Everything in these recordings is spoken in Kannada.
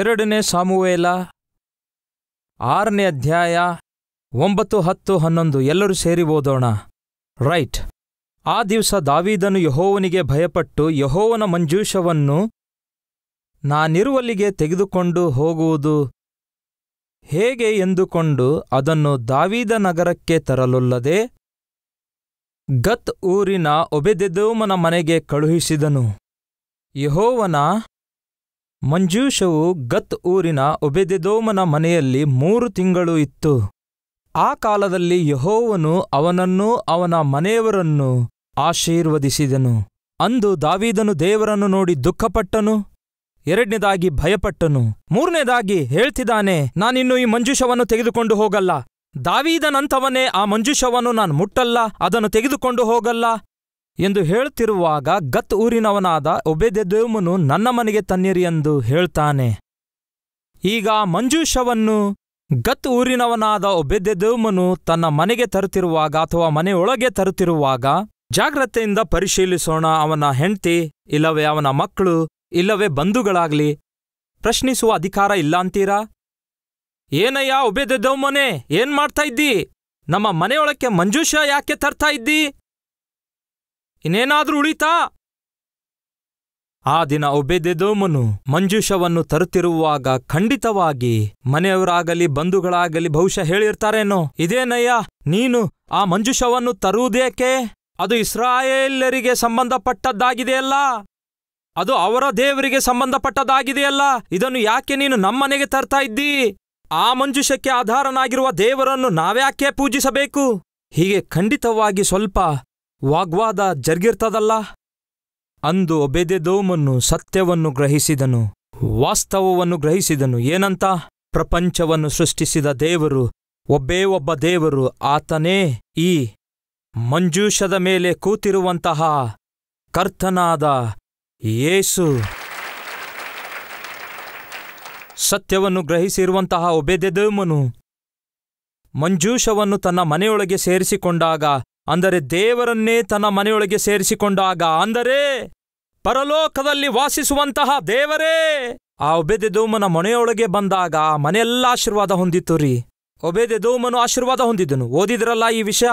ಎರಡನೇ ಸಾಮುವೇಲ ಆರನೇ ಅಧ್ಯಾಯ ಒಂಬತ್ತು ಹತ್ತು ಹನ್ನೊಂದು ಎಲ್ಲರೂ ಸೇರಿ ಓದೋಣ ರೈಟ್ ಆ ದಿವಸ ದಾವೀದನು ಯಹೋವನಿಗೆ ಭಯಪಟ್ಟು ಯಹೋವನ ಮಂಜೂಷವನ್ನು ನಾನಿರುವಲ್ಲಿಗೆ ತೆಗೆದುಕೊಂಡು ಹೋಗುವುದು ಹೇಗೆ ಎಂದುಕೊಂಡು ಅದನ್ನು ದಾವೀದ ನಗರಕ್ಕೆ ತರಲೊಲ್ಲದೆ ಗತ್ ಊರಿನ ಒಬೆದೆದೋಮನ ಮನೆಗೆ ಕಳುಹಿಸಿದನು ಯಹೋವನ ಮಂಜೂಷವು ಗತ್ ಊರಿನ ಒಬೆದೆದೋಮನ ಮನೆಯಲ್ಲಿ ಮೂರು ತಿಂಗಳು ಇತ್ತು ಆ ಕಾಲದಲ್ಲಿ ಯಹೋವನು ಅವನನ್ನೂ ಅವನ ಮನೆಯವರನ್ನೂ ಆಶೀರ್ವದಿಸಿದನು ಅಂದು ದಾವೀದನು ದೇವರನ್ನು ನೋಡಿ ದುಃಖಪಟ್ಟನು ಎರಡನೇದಾಗಿ ಭಯಪಟ್ಟನು ಮೂರನೇದಾಗಿ ಹೇಳ್ತಿದ್ದಾನೆ ನಾನಿನ್ನು ಈ ಮಂಜೂಷವನ್ನು ತೆಗೆದುಕೊಂಡು ಹೋಗಲ್ಲ ದಾವೀದನಂಥವನೇ ಆ ಮಂಜೂಷವನ್ನು ನಾನು ಮುಟ್ಟಲ್ಲ ಅದನ್ನು ತೆಗೆದುಕೊಂಡು ಹೋಗಲ್ಲ ಎಂದು ಹೇಳುತ್ತಿರುವಾಗ ಗತ್ ಊರಿನವನಾದ ಒಬೆದೆದೇಮನು ನನ್ನ ಮನೆಗೆ ತನ್ನಿರಿ ಎಂದು ಹೇಳ್ತಾನೆ ಈಗ ಮಂಜೂಷವನ್ನು ಗತ್ ಊರಿನವನಾದ ಒಬೆದೆದೇಮನು ತನ್ನ ಮನೆಗೆ ತರುತ್ತಿರುವಾಗ ಅಥವಾ ಮನೆಯೊಳಗೆ ತರುತ್ತಿರುವಾಗ ಜಾಗ್ರತೆಯಿಂದ ಪರಿಶೀಲಿಸೋಣ ಅವನ ಹೆಂಡತಿ ಇಲ್ಲವೇ ಅವನ ಮಕ್ಕಳು ಇಲ್ಲವೇ ಬಂಧುಗಳಾಗ್ಲಿ ಪ್ರಶ್ನಿಸುವ ಅಧಿಕಾರ ಇಲ್ಲ ಅಂತೀರಾ ಏನಯ್ಯ ಒಬೆದೆದೌಮನೆ ಏನ್ ಮಾಡ್ತಾ ಇದ್ದಿ ನಮ್ಮ ಮನೆಯೊಳಕ್ಕೆ ಮಂಜೂಷ ಯಾಕೆ ತರ್ತಾ ಇದ್ದಿ ಇನ್ನೇನಾದ್ರೂ ಉಳಿತಾ ಆ ದಿನ ಒಬೆದೆದೋಮನು ಮಂಜುಷವನ್ನು ತರುತ್ತಿರುವಾಗ ಖಂಡಿತವಾಗಿ ಮನೆಯವರಾಗಲಿ ಬಂಧುಗಳಾಗಲಿ ಬಹುಶಃ ಹೇಳಿರ್ತಾರೇನೋ ಇದೇನಯ್ಯ ನೀನು ಆ ಮಂಜುಷವನ್ನು ತರುವುದೇಕೆ ಅದು ಇಸ್ರಾಯೇಲ್ಯರಿಗೆ ಸಂಬಂಧಪಟ್ಟದ್ದಾಗಿದೆಯಲ್ಲ ಅದು ಅವರ ದೇವರಿಗೆ ಸಂಬಂಧಪಟ್ಟದ್ದಾಗಿದೆಯಲ್ಲ ಇದನ್ನು ಯಾಕೆ ನೀನು ನಮ್ಮನೆಗೆ ತರ್ತಾ ಇದ್ದೀ ಆ ಮಂಜುಷಕ್ಕೆ ಆಧಾರನಾಗಿರುವ ದೇವರನ್ನು ನಾವ್ಯಾಕೆ ಪೂಜಿಸಬೇಕು ಹೀಗೆ ಖಂಡಿತವಾಗಿ ಸ್ವಲ್ಪ ವಾಗ್ವಾದ ಜರ್ಗಿರ್ತದಲ್ಲ ಅಂದು ಒಬೆದೆದೋಮನ್ನು ಸತ್ಯವನ್ನು ಗ್ರಹಿಸಿದನು ವಾಸ್ತವವನ್ನು ಗ್ರಹಿಸಿದನು ಏನಂತ ಪ್ರಪಂಚವನ್ನು ಸೃಷ್ಟಿಸಿದ ದೇವರು ಒಬ್ಬೇ ಒಬ್ಬ ದೇವರು ಆತನೇ ಈ ಮಂಜೂಷದ ಮೇಲೆ ಕೂತಿರುವಂತಹ ಕರ್ತನಾದ ಯೇಸು ಸತ್ಯವನ್ನು ಗ್ರಹಿಸಿರುವಂತಹ ಒಬೆದೆದೋಮನು ಮಂಜೂಷವನ್ನು ತನ್ನ ಮನೆಯೊಳಗೆ ಸೇರಿಸಿಕೊಂಡಾಗ ಅಂದರೆ ದೇವರನ್ನೇ ತನ್ನ ಮನೆಯೊಳಗೆ ಸೇರಿಸಿಕೊಂಡಾಗ ಅಂದರೆ ಪರಲೋಕದಲ್ಲಿ ವಾಸಿಸುವಂತಹ ದೇವರೇ ಆ ಒಬೆದೆದೋಮನ ಮನೆಯೊಳಗೆ ಬಂದಾಗ ಮನೆಯೆಲ್ಲ ಆಶೀರ್ವಾದ ಹೊಂದಿತ್ತು ರೀ ಒಬೆದೆದೋಮನು ಆಶೀರ್ವಾದ ಹೊಂದಿದ್ದನು ಓದಿದ್ರಲ್ಲ ಈ ವಿಷಯ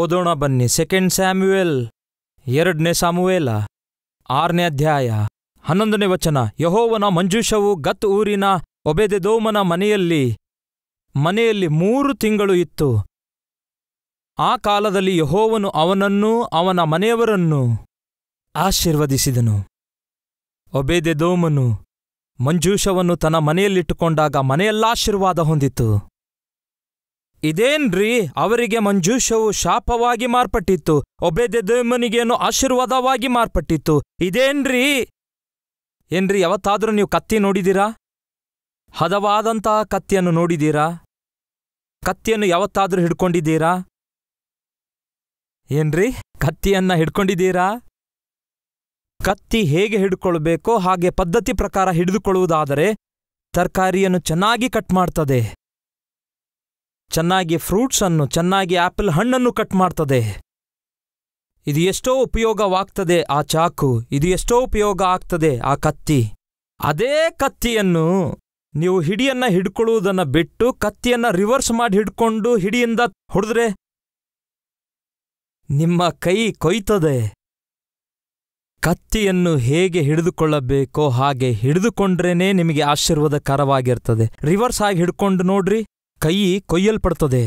ಓದೋಣ ಬನ್ನಿ ಸೆಕೆಂಡ್ ಸ್ಯಾಮ್ಯುವೆಲ್ ಎರಡನೇ ಸಾಮುವೇಲ ಆರನೇ ಅಧ್ಯಾಯ ಹನ್ನೊಂದನೇ ವಚನ ಯಹೋವನ ಮಂಜೂಷವು ಗತ್ ಊರಿನ ಒಬೆದೆದೋಮನ ಮನೆಯಲ್ಲಿ ಮನೆಯಲ್ಲಿ ಮೂರು ತಿಂಗಳು ಇತ್ತು ಆ ಕಾಲದಲ್ಲಿ ಯಹೋವನು ಅವನನ್ನೂ ಅವನ ಮನೆಯವರನ್ನೂ ಆಶೀರ್ವದಿಸಿದನು ಒಬೇದೆದೋಮನು ಮಂಜೂಷವನ್ನು ತನ್ನ ಮನೆಯಲ್ಲಿಟ್ಟುಕೊಂಡಾಗ ಮನೆಯಲ್ಲಾಶೀರ್ವಾದ ಹೊಂದಿತ್ತು ಇದೇನ್ರಿ ಅವರಿಗೆ ಮಂಜೂಷವು ಶಾಪವಾಗಿ ಮಾರ್ಪಟ್ಟಿತ್ತು ಒಬೇದೆದೋಮನಿಗೇನು ಆಶೀರ್ವಾದವಾಗಿ ಮಾರ್ಪಟ್ಟಿತ್ತು ಇದೇನ್ರಿ ಏನ್ರಿ ಯಾವತ್ತಾದರೂ ನೀವು ಕತ್ತಿ ನೋಡಿದೀರಾ ಹದವಾದಂತಹ ಕತ್ತಿಯನ್ನು ನೋಡಿದೀರಾ ಕತ್ತಿಯನ್ನು ಯಾವತ್ತಾದರೂ ಹಿಡ್ಕೊಂಡಿದ್ದೀರಾ ಏನ್ರಿ ಕತ್ತಿಯನ್ನ ಹಿಡ್ಕೊಂಡಿದ್ದೀರಾ ಕತ್ತಿ ಹೇಗೆ ಹಿಡ್ಕೊಳ್ಬೇಕೋ ಹಾಗೆ ಪದ್ಧತಿ ಪ್ರಕಾರ ಹಿಡಿದುಕೊಳ್ಳುವುದಾದರೆ ತರಕಾರಿಯನ್ನು ಚೆನ್ನಾಗಿ ಕಟ್ ಮಾಡ್ತದೆ ಚೆನ್ನಾಗಿ ಫ್ರೂಟ್ಸ್ ಅನ್ನು ಚೆನ್ನಾಗಿ ಆಪಲ್ ಹಣ್ಣನ್ನು ಕಟ್ ಮಾಡ್ತದೆ ಇದು ಎಷ್ಟೋ ಉಪಯೋಗವಾಗ್ತದೆ ಆ ಚಾಕು ಇದು ಎಷ್ಟೋ ಉಪಯೋಗ ಆಗ್ತದೆ ಆ ಕತ್ತಿ ಅದೇ ಕತ್ತಿಯನ್ನು ನೀವು ಹಿಡಿಯನ್ನ ಹಿಡ್ಕೊಳ್ಳುವುದನ್ನು ಬಿಟ್ಟು ಕತ್ತಿಯನ್ನ ರಿವರ್ಸ್ ಮಾಡಿ ಹಿಡ್ಕೊಂಡು ಹಿಡಿಯಿಂದ ಹೊಡೆದ್ರೆ ನಿಮ್ಮ ಕೈ ಕೊಯ್ತದೆ ಕತ್ತಿಯನ್ನು ಹೇಗೆ ಹಿಡಿದುಕೊಳ್ಳಬೇಕೋ ಹಾಗೆ ಹಿಡಿದುಕೊಂಡ್ರೇನೆ ನಿಮಗೆ ಆಶೀರ್ವಾದಕರವಾಗಿರ್ತದೆ ರಿವರ್ಸ್ ಆಗಿ ಹಿಡ್ಕೊಂಡು ನೋಡ್ರಿ ಕೈ ಕೊಯ್ಯಲ್ಪಡ್ತದೆ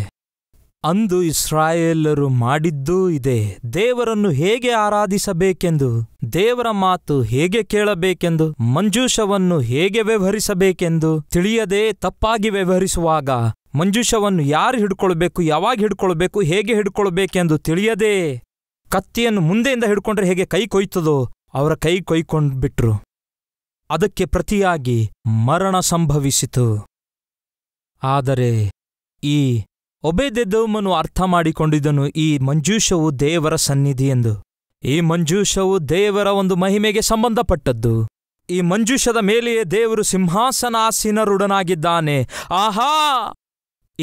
ಅಂದು ಇಸ್ರಾಯೇಲರು ಮಾಡಿದ್ದೂ ಇದೆ ದೇವರನ್ನು ಹೇಗೆ ಆರಾಧಿಸಬೇಕೆಂದು ದೇವರ ಮಾತು ಹೇಗೆ ಕೇಳಬೇಕೆಂದು ಮಂಜೂಷವನ್ನು ಹೇಗೆ ವ್ಯವಹರಿಸಬೇಕೆಂದು ತಿಳಿಯದೆ ತಪ್ಪಾಗಿ ವ್ಯವಹರಿಸುವಾಗ ಮಂಜುಷವನ್ನು ಯಾರು ಹಿಡ್ಕೊಳ್ಬೇಕು ಯಾವಾಗ ಹಿಡ್ಕೊಳ್ಬೇಕು ಹೇಗೆ ಹಿಡ್ಕೊಳ್ಬೇಕೆಂದು ತಿಳಿಯದೆ ಕತ್ತಿಯನ್ನು ಮುಂದೆಯಿಂದ ಹಿಡ್ಕೊಂಡ್ರೆ ಹೇಗೆ ಕೈ ಕೊಯ್ತದೋ ಅವರ ಕೈ ಕೊಯ್ಕೊಂಡ್ಬಿಟ್ರು ಅದಕ್ಕೆ ಪ್ರತಿಯಾಗಿ ಮರಣ ಸಂಭವಿಸಿತು ಆದರೆ ಈ ಒಬೇದೆದೋಮನು ಅರ್ಥ ಮಾಡಿಕೊಂಡಿದನು ಈ ಮಂಜೂಷವು ದೇವರ ಸನ್ನಿಧಿ ಎಂದು ಈ ಮಂಜೂಷವು ದೇವರ ಒಂದು ಮಹಿಮೆಗೆ ಸಂಬಂಧಪಟ್ಟದ್ದು ಈ ಮಂಜೂಷದ ಮೇಲೆಯೇ ದೇವರು ಸಿಂಹಾಸನಾಸೀನರುಡನಾಗಿದ್ದಾನೆ ಆಹಾ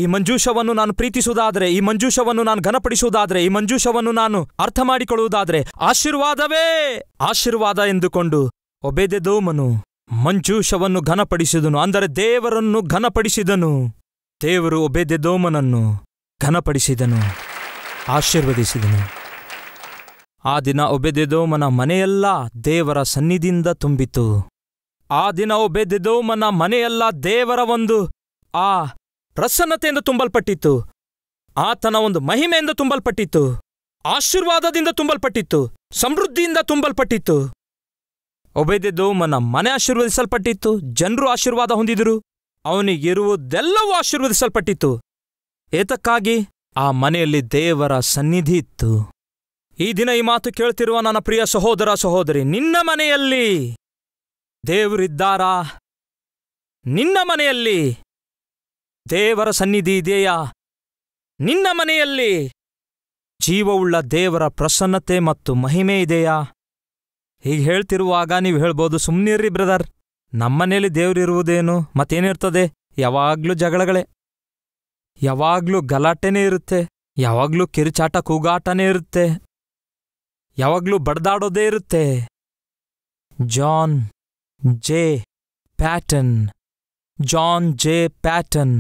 ಈ ಮಂಜೂಷವನ್ನು ನಾನು ಪ್ರೀತಿಸುವುದಾದರೆ ಈ ಮಂಜೂಷವನ್ನು ನಾನು ಘನಪಡಿಸುವುದಾದರೆ ಈ ಮಂಜೂಷವನ್ನು ನಾನು ಅರ್ಥ ಮಾಡಿಕೊಳ್ಳುವುದಾದರೆ ಆಶೀರ್ವಾದವೇ ಆಶೀರ್ವಾದ ಎಂದುಕೊಂಡು ದೋಮನು ಮಂಜೂಷವನ್ನು ಘನಪಡಿಸಿದನು ಅಂದರೆ ದೇವರನ್ನು ಘನಪಡಿಸಿದನು ದೇವರು ದೋಮನನ್ನು ಘನಪಡಿಸಿದನು ಆಶೀರ್ವದಿಸಿದನು ಆ ದಿನ ಒಬೆದೆದೋಮನ ಮನೆಯೆಲ್ಲ ದೇವರ ಸನ್ನಿಧಿಯಿಂದ ತುಂಬಿತು ಆ ದಿನ ಒಬೆದೆದೋಮನ ಮನೆಯೆಲ್ಲ ದೇವರ ಒಂದು ಆ ಪ್ರಸನ್ನತೆಯಿಂದ ತುಂಬಲ್ಪಟ್ಟಿತ್ತು ಆತನ ಒಂದು ಮಹಿಮೆಯಿಂದ ತುಂಬಲ್ಪಟ್ಟಿತ್ತು ಆಶೀರ್ವಾದದಿಂದ ತುಂಬಲ್ಪಟ್ಟಿತ್ತು ಸಮೃದ್ಧಿಯಿಂದ ತುಂಬಲ್ಪಟ್ಟಿತ್ತು ಮನ ಮನೆ ಆಶೀರ್ವದಿಸಲ್ಪಟ್ಟಿತ್ತು ಜನರು ಆಶೀರ್ವಾದ ಹೊಂದಿದರು ಅವನಿಗಿರುವುದೆಲ್ಲವೂ ಆಶೀರ್ವದಿಸಲ್ಪಟ್ಟಿತ್ತು ಏತಕ್ಕಾಗಿ ಆ ಮನೆಯಲ್ಲಿ ದೇವರ ಸನ್ನಿಧಿ ಇತ್ತು ಈ ದಿನ ಈ ಮಾತು ಕೇಳ್ತಿರುವ ನನ್ನ ಪ್ರಿಯ ಸಹೋದರ ಸಹೋದರಿ ನಿನ್ನ ಮನೆಯಲ್ಲಿ ದೇವರಿದ್ದಾರಾ ನಿನ್ನ ಮನೆಯಲ್ಲಿ ದೇವರ ಸನ್ನಿಧಿ ಇದೆಯಾ ನಿನ್ನ ಮನೆಯಲ್ಲಿ ಜೀವವುಳ್ಳ ದೇವರ ಪ್ರಸನ್ನತೆ ಮತ್ತು ಮಹಿಮೆ ಇದೆಯಾ ಹೀಗೆ ಹೇಳ್ತಿರುವಾಗ ನೀವು ಹೇಳ್ಬೋದು ಸುಮ್ಮನಿರ್ರಿ ಬ್ರದರ್ ನಮ್ಮನೆಯಲ್ಲಿ ದೇವರಿರುವುದೇನು ಮತ್ತೇನಿರ್ತದೆ ಯಾವಾಗ್ಲೂ ಜಗಳಗಳೇ ಯಾವಾಗ್ಲೂ ಗಲಾಟೆನೇ ಇರುತ್ತೆ ಯಾವಾಗ್ಲೂ ಕಿರುಚಾಟ ಕೂಗಾಟನೇ ಇರುತ್ತೆ ಯಾವಾಗ್ಲೂ ಬಡ್ದಾಡೋದೇ ಇರುತ್ತೆ John J Patton John J Patton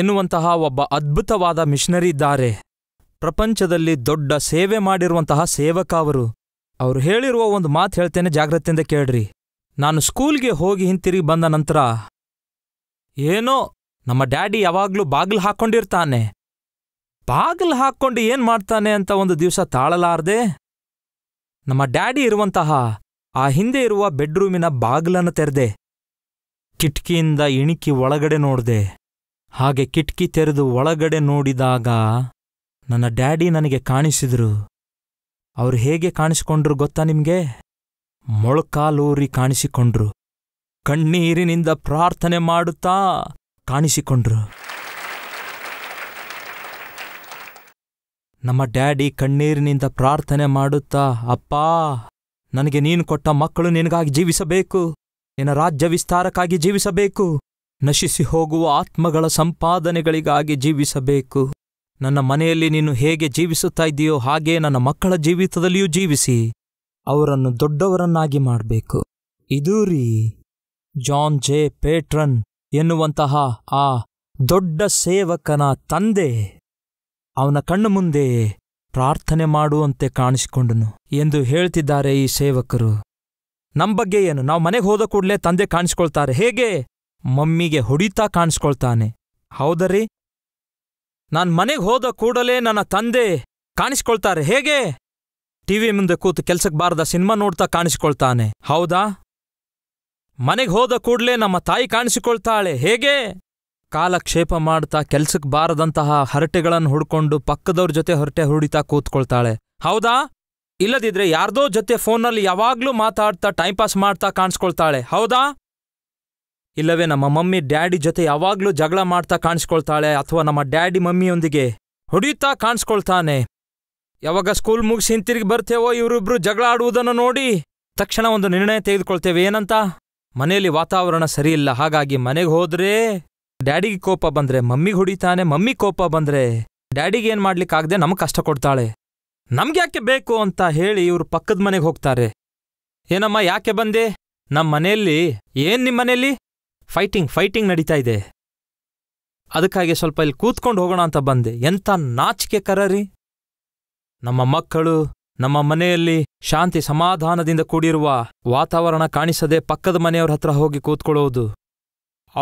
ಎನ್ನುವಂತಹ ಒಬ್ಬ ಅದ್ಭುತವಾದ ಮಿಷನರಿ ಇದ್ದಾರೆ ಪ್ರಪಂಚದಲ್ಲಿ ದೊಡ್ಡ ಸೇವೆ ಮಾಡಿರುವಂತಹ ಸೇವಕ ಅವರು ಅವರು ಹೇಳಿರುವ ಒಂದು ಮಾತು ಹೇಳ್ತೇನೆ ಜಾಗ್ರತೆಯಿಂದ ಕೇಳ್ರಿ ನಾನು ಸ್ಕೂಲ್ಗೆ ಹೋಗಿ ಹಿಂತಿರುಗಿ ಬಂದ ನಂತರ ಏನೋ ನಮ್ಮ ಡ್ಯಾಡಿ ಯಾವಾಗ್ಲೂ ಬಾಗಿಲು ಹಾಕೊಂಡಿರ್ತಾನೆ ಬಾಗಿಲು ಹಾಕ್ಕೊಂಡು ಏನ್ ಮಾಡ್ತಾನೆ ಅಂತ ಒಂದು ದಿವಸ ತಾಳಲಾರ್ದೆ ನಮ್ಮ ಡ್ಯಾಡಿ ಇರುವಂತಹ ಆ ಹಿಂದೆ ಇರುವ ಬೆಡ್ರೂಮಿನ ಬಾಗಿಲನ್ನು ತೆರೆದೆ ಕಿಟಕಿಯಿಂದ ಇಣಿಕಿ ಒಳಗಡೆ ನೋಡ್ದೆ ಹಾಗೆ ಕಿಟಕಿ ತೆರೆದು ಒಳಗಡೆ ನೋಡಿದಾಗ ನನ್ನ ಡ್ಯಾಡಿ ನನಗೆ ಕಾಣಿಸಿದ್ರು ಅವ್ರು ಹೇಗೆ ಕಾಣಿಸಿಕೊಂಡ್ರು ಗೊತ್ತಾ ನಿಮ್ಗೆ ಮೊಳಕಾಲೂರಿ ಕಾಣಿಸಿಕೊಂಡ್ರು ಕಣ್ಣೀರಿನಿಂದ ಪ್ರಾರ್ಥನೆ ಮಾಡುತ್ತಾ ಕಾಣಿಸಿಕೊಂಡ್ರು ನಮ್ಮ ಡ್ಯಾಡಿ ಕಣ್ಣೀರಿನಿಂದ ಪ್ರಾರ್ಥನೆ ಮಾಡುತ್ತಾ ಅಪ್ಪಾ ನನಗೆ ನೀನು ಕೊಟ್ಟ ಮಕ್ಕಳು ನಿನಗಾಗಿ ಜೀವಿಸಬೇಕು ನಿನ್ನ ರಾಜ್ಯ ವಿಸ್ತಾರಕ್ಕಾಗಿ ಜೀವಿಸಬೇಕು ನಶಿಸಿ ಹೋಗುವ ಆತ್ಮಗಳ ಸಂಪಾದನೆಗಳಿಗಾಗಿ ಜೀವಿಸಬೇಕು ನನ್ನ ಮನೆಯಲ್ಲಿ ನೀನು ಹೇಗೆ ಜೀವಿಸುತ್ತಾ ಇದ್ದೀಯೋ ಹಾಗೆ ನನ್ನ ಮಕ್ಕಳ ಜೀವಿತದಲ್ಲಿಯೂ ಜೀವಿಸಿ ಅವರನ್ನು ದೊಡ್ಡವರನ್ನಾಗಿ ಮಾಡಬೇಕು ಇದೂ ಜಾನ್ ಜೆ ಪೇಟ್ರನ್ ಎನ್ನುವಂತಹ ಆ ದೊಡ್ಡ ಸೇವಕನ ತಂದೆ ಅವನ ಕಣ್ಣು ಮುಂದೆ ಪ್ರಾರ್ಥನೆ ಮಾಡುವಂತೆ ಕಾಣಿಸಿಕೊಂಡನು ಎಂದು ಹೇಳ್ತಿದ್ದಾರೆ ಈ ಸೇವಕರು ನಮ್ಮ ಬಗ್ಗೆ ಏನು ನಾವು ಮನೆಗೆ ಹೋದ ಕೂಡಲೇ ತಂದೆ ಕಾಣಿಸ್ಕೊಳ್ತಾರೆ ಹೇಗೆ ಮಮ್ಮಿಗೆ ಹೊಡಿತಾ ಕಾಣಿಸ್ಕೊಳ್ತಾನೆ ಹೌದರಿ ನಾನ್ ಮನೆಗೆ ಹೋದ ಕೂಡಲೇ ನನ್ನ ತಂದೆ ಕಾಣಿಸ್ಕೊಳ್ತಾರೆ ಹೇಗೆ ಟಿವಿ ಮುಂದೆ ಕೂತು ಕೆಲ್ಸಕ್ಕೆ ಬಾರದ ಸಿನಿಮಾ ನೋಡ್ತಾ ಕಾಣಿಸ್ಕೊಳ್ತಾನೆ ಹೌದಾ ಮನೆಗೆ ಹೋದ ಕೂಡಲೇ ನಮ್ಮ ತಾಯಿ ಕಾಣಿಸಿಕೊಳ್ತಾಳೆ ಹೇಗೆ ಕಾಲಕ್ಷೇಪ ಮಾಡ್ತಾ ಕೆಲ್ಸಕ್ಕೆ ಬಾರದಂತಹ ಹರಟೆಗಳನ್ನು ಹುಡ್ಕೊಂಡು ಪಕ್ಕದವ್ರ ಜೊತೆ ಹೊರಟೆ ಹುಡಿತಾ ಕೂತ್ಕೊಳ್ತಾಳೆ ಹೌದಾ ಇಲ್ಲದಿದ್ರೆ ಯಾರ್ದೋ ಜೊತೆ ಫೋನಲ್ಲಿ ಯಾವಾಗ್ಲೂ ಮಾತಾಡ್ತಾ ಟೈಮ್ ಪಾಸ್ ಮಾಡ್ತಾ ಕಾಣಿಸ್ಕೊಳ್ತಾಳೆ ಹೌದಾ ಇಲ್ಲವೇ ನಮ್ಮ ಮಮ್ಮಿ ಡ್ಯಾಡಿ ಜೊತೆ ಯಾವಾಗ್ಲೂ ಜಗಳ ಮಾಡ್ತಾ ಕಾಣಿಸ್ಕೊಳ್ತಾಳೆ ಅಥವಾ ನಮ್ಮ ಡ್ಯಾಡಿ ಮಮ್ಮಿಯೊಂದಿಗೆ ಹೊಡಿತಾ ಕಾಣಿಸ್ಕೊಳ್ತಾನೆ ಯಾವಾಗ ಸ್ಕೂಲ್ ಮುಗಿಸಿ ಹಿಂತಿರುಗಿ ಬರ್ತೇವೋ ಇವರಿಬ್ರು ಜಗಳ ಆಡುವುದನ್ನು ನೋಡಿ ತಕ್ಷಣ ಒಂದು ನಿರ್ಣಯ ತೆಗೆದುಕೊಳ್ತೇವೆ ಏನಂತ ಮನೆಯಲ್ಲಿ ವಾತಾವರಣ ಸರಿಯಿಲ್ಲ ಹಾಗಾಗಿ ಮನೆಗೆ ಹೋದ್ರೆ ಡ್ಯಾಡಿಗೆ ಕೋಪ ಬಂದ್ರೆ ಮಮ್ಮಿಗೆ ಹೊಡಿತಾನೆ ಮಮ್ಮಿ ಕೋಪ ಬಂದ್ರೆ ಡ್ಯಾಡಿಗೆ ಏನು ಮಾಡ್ಲಿಕ್ಕಾಗದೆ ನಮಗೆ ಕಷ್ಟ ಕೊಡ್ತಾಳೆ ನಮ್ಗೆ ಯಾಕೆ ಬೇಕು ಅಂತ ಹೇಳಿ ಇವ್ರು ಪಕ್ಕದ ಮನೆಗೆ ಹೋಗ್ತಾರೆ ಏನಮ್ಮ ಯಾಕೆ ಬಂದೆ ನಮ್ಮ ಮನೆಯಲ್ಲಿ ಏನ್ ನಿಮ್ಮನೆಯಲ್ಲಿ ಫೈಟಿಂಗ್ ಫೈಟಿಂಗ್ ನಡೀತಾ ಇದೆ ಅದಕ್ಕಾಗಿ ಸ್ವಲ್ಪ ಇಲ್ಲಿ ಕೂತ್ಕೊಂಡು ಹೋಗೋಣ ಅಂತ ಬಂದೆ ಎಂಥ ನಾಚಿಕೆ ಕರರಿ ನಮ್ಮ ಮಕ್ಕಳು ನಮ್ಮ ಮನೆಯಲ್ಲಿ ಶಾಂತಿ ಸಮಾಧಾನದಿಂದ ಕೂಡಿರುವ ವಾತಾವರಣ ಕಾಣಿಸದೆ ಪಕ್ಕದ ಮನೆಯವ್ರ ಹತ್ರ ಹೋಗಿ ಕೂತ್ಕೊಳ್ಳೋದು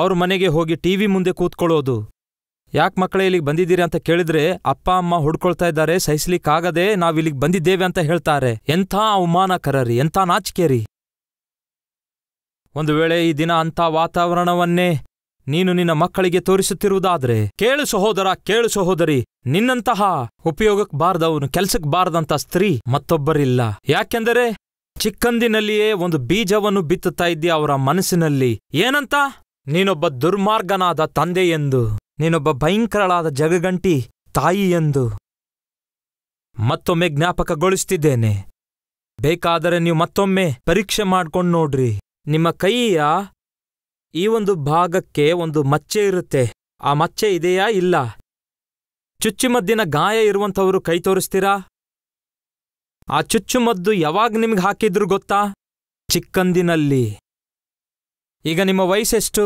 ಅವ್ರ ಮನೆಗೆ ಹೋಗಿ ಟಿ ವಿ ಮುಂದೆ ಕೂತ್ಕೊಳ್ಳೋದು ಯಾಕೆ ಮಕ್ಕಳೇ ಇಲ್ಲಿಗೆ ಬಂದಿದ್ದೀರಿ ಅಂತ ಕೇಳಿದ್ರೆ ಅಪ್ಪ ಅಮ್ಮ ಹುಡ್ಕೊಳ್ತಾ ಇದ್ದಾರೆ ಸಹಿಸ್ಲಿಕ್ಕಾಗದೆ ನಾವಿಲ್ಲಿಗೆ ಬಂದಿದ್ದೇವೆ ಅಂತ ಹೇಳ್ತಾರೆ ಎಂಥ ಅವಮಾನ ಕರರಿ ಎಂಥ ನಾಚಿಕೆ ರೀ ಒಂದು ವೇಳೆ ಈ ದಿನ ಅಂಥ ವಾತಾವರಣವನ್ನೇ ನೀನು ನಿನ್ನ ಮಕ್ಕಳಿಗೆ ತೋರಿಸುತ್ತಿರುವುದಾದ್ರೆ ಕೇಳು ಸಹೋದರ ಕೇಳು ಸಹೋದರಿ ನಿನ್ನಂತಹ ಉಪಯೋಗಕ್ ಬಾರದವನು ಕೆಲ್ಸಕ್ ಬಾರದಂತ ಸ್ತ್ರೀ ಮತ್ತೊಬ್ಬರಿಲ್ಲ ಯಾಕೆಂದರೆ ಚಿಕ್ಕಂದಿನಲ್ಲಿಯೇ ಒಂದು ಬೀಜವನ್ನು ಬಿತ್ತುತ್ತಾ ಇದ್ದಿ ಅವರ ಮನಸ್ಸಿನಲ್ಲಿ ಏನಂತ ನೀನೊಬ್ಬ ದುರ್ಮಾರ್ಗನಾದ ತಂದೆ ಎಂದು ನೀನೊಬ್ಬ ಭಯಂಕರಳಾದ ಜಗಗಂಟಿ ತಾಯಿ ಎಂದು ಮತ್ತೊಮ್ಮೆ ಜ್ಞಾಪಕಗೊಳಿಸ್ತಿದ್ದೇನೆ ಬೇಕಾದರೆ ನೀವು ಮತ್ತೊಮ್ಮೆ ಪರೀಕ್ಷೆ ಮಾಡ್ಕೊಂಡು ನೋಡ್ರಿ ನಿಮ್ಮ ಕೈಯ ಈ ಒಂದು ಭಾಗಕ್ಕೆ ಒಂದು ಮಚ್ಚೆ ಇರುತ್ತೆ ಆ ಮಚ್ಚೆ ಇದೆಯಾ ಇಲ್ಲ ಚುಚ್ಚುಮದ್ದಿನ ಗಾಯ ಇರುವಂಥವರು ಕೈ ತೋರಿಸ್ತೀರಾ ಆ ಚುಚ್ಚುಮದ್ದು ಯಾವಾಗ ನಿಮ್ಗೆ ಹಾಕಿದ್ರು ಗೊತ್ತಾ ಚಿಕ್ಕಂದಿನಲ್ಲಿ ಈಗ ನಿಮ್ಮ ವಯಸ್ಸೆಷ್ಟು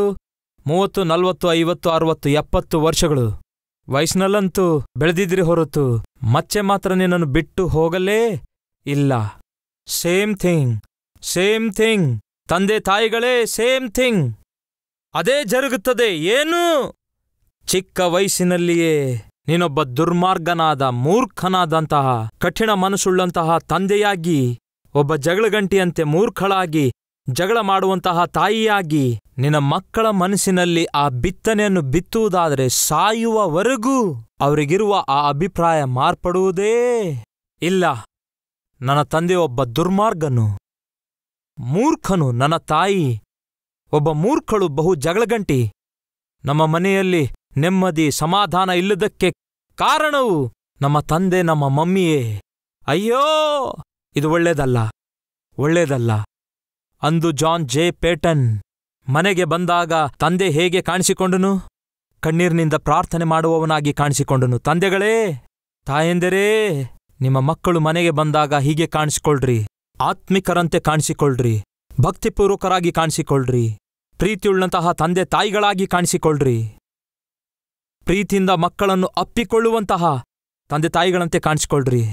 ಮೂವತ್ತು ನಲ್ವತ್ತು ಐವತ್ತು ಅರವತ್ತು ಎಪ್ಪತ್ತು ವರ್ಷಗಳು ವಯಸ್ಸಿನಲ್ಲಂತೂ ಬೆಳೆದಿದ್ರಿ ಹೊರತು ಮಚ್ಚೆ ಮಾತ್ರ ನಿನ್ನನ್ನು ಬಿಟ್ಟು ಹೋಗಲೇ ಇಲ್ಲ ಸೇಮ್ ಥಿಂಗ್ ಸೇಮ್ ಥಿಂಗ್ ತಂದೆ ತಾಯಿಗಳೇ ಸೇಮ್ ಥಿಂಗ್ ಅದೇ ಜರುಗುತ್ತದೆ ಏನು ಚಿಕ್ಕ ವಯಸ್ಸಿನಲ್ಲಿಯೇ ನೀನೊಬ್ಬ ದುರ್ಮಾರ್ಗನಾದ ಮೂರ್ಖನಾದಂತಹ ಕಠಿಣ ಮನಸ್ಸುಳ್ಳಂತಹ ತಂದೆಯಾಗಿ ಒಬ್ಬ ಜಗಳಗಂಟಿಯಂತೆ ಮೂರ್ಖಳಾಗಿ ಜಗಳ ಮಾಡುವಂತಹ ತಾಯಿಯಾಗಿ ನಿನ್ನ ಮಕ್ಕಳ ಮನಸ್ಸಿನಲ್ಲಿ ಆ ಬಿತ್ತನೆಯನ್ನು ಬಿತ್ತುವುದಾದರೆ ಸಾಯುವವರೆಗೂ ಅವರಿಗಿರುವ ಆ ಅಭಿಪ್ರಾಯ ಮಾರ್ಪಡುವುದೇ ಇಲ್ಲ ನನ್ನ ತಂದೆ ಒಬ್ಬ ದುರ್ಮಾರ್ಗನು ಮೂರ್ಖನು ನನ್ನ ತಾಯಿ ಒಬ್ಬ ಮೂರ್ಖಳು ಬಹು ಜಗಳಗಂಟಿ ನಮ್ಮ ಮನೆಯಲ್ಲಿ ನೆಮ್ಮದಿ ಸಮಾಧಾನ ಇಲ್ಲದಕ್ಕೆ ಕಾರಣವು ನಮ್ಮ ತಂದೆ ನಮ್ಮ ಮಮ್ಮಿಯೇ ಅಯ್ಯೋ ಇದು ಒಳ್ಳೇದಲ್ಲ ಒಳ್ಳೇದಲ್ಲ ಅಂದು ಜಾನ್ ಜೆ ಪೇಟನ್ ಮನೆಗೆ ಬಂದಾಗ ತಂದೆ ಹೇಗೆ ಕಾಣಿಸಿಕೊಂಡನು ಕಣ್ಣೀರಿನಿಂದ ಪ್ರಾರ್ಥನೆ ಮಾಡುವವನಾಗಿ ಕಾಣಿಸಿಕೊಂಡನು ತಂದೆಗಳೇ ತಾಯೆಂದರೇ ನಿಮ್ಮ ಮಕ್ಕಳು ಮನೆಗೆ ಬಂದಾಗ ಹೀಗೆ ಕಾಣಿಸಿಕೊಳ್ಳ್ರಿ ಆತ್ಮಿಕರಂತೆ ಕಾಣಿಸಿಕೊಳ್ಳ್ರಿ ಭಕ್ತಿಪೂರ್ವಕರಾಗಿ ಕಾಣಿಸಿಕೊಳ್ಳ್ರಿ ಪ್ರೀತಿಯುಳ್ಳಂತಹ ತಂದೆ ತಾಯಿಗಳಾಗಿ ಕಾಣಿಸಿಕೊಳ್ಳ್ರಿ ಪ್ರೀತಿಯಿಂದ ಮಕ್ಕಳನ್ನು ಅಪ್ಪಿಕೊಳ್ಳುವಂತಹ ತಂದೆ ತಾಯಿಗಳಂತೆ ಕಾಣಿಸಿಕೊಳ್ಳ್ರಿ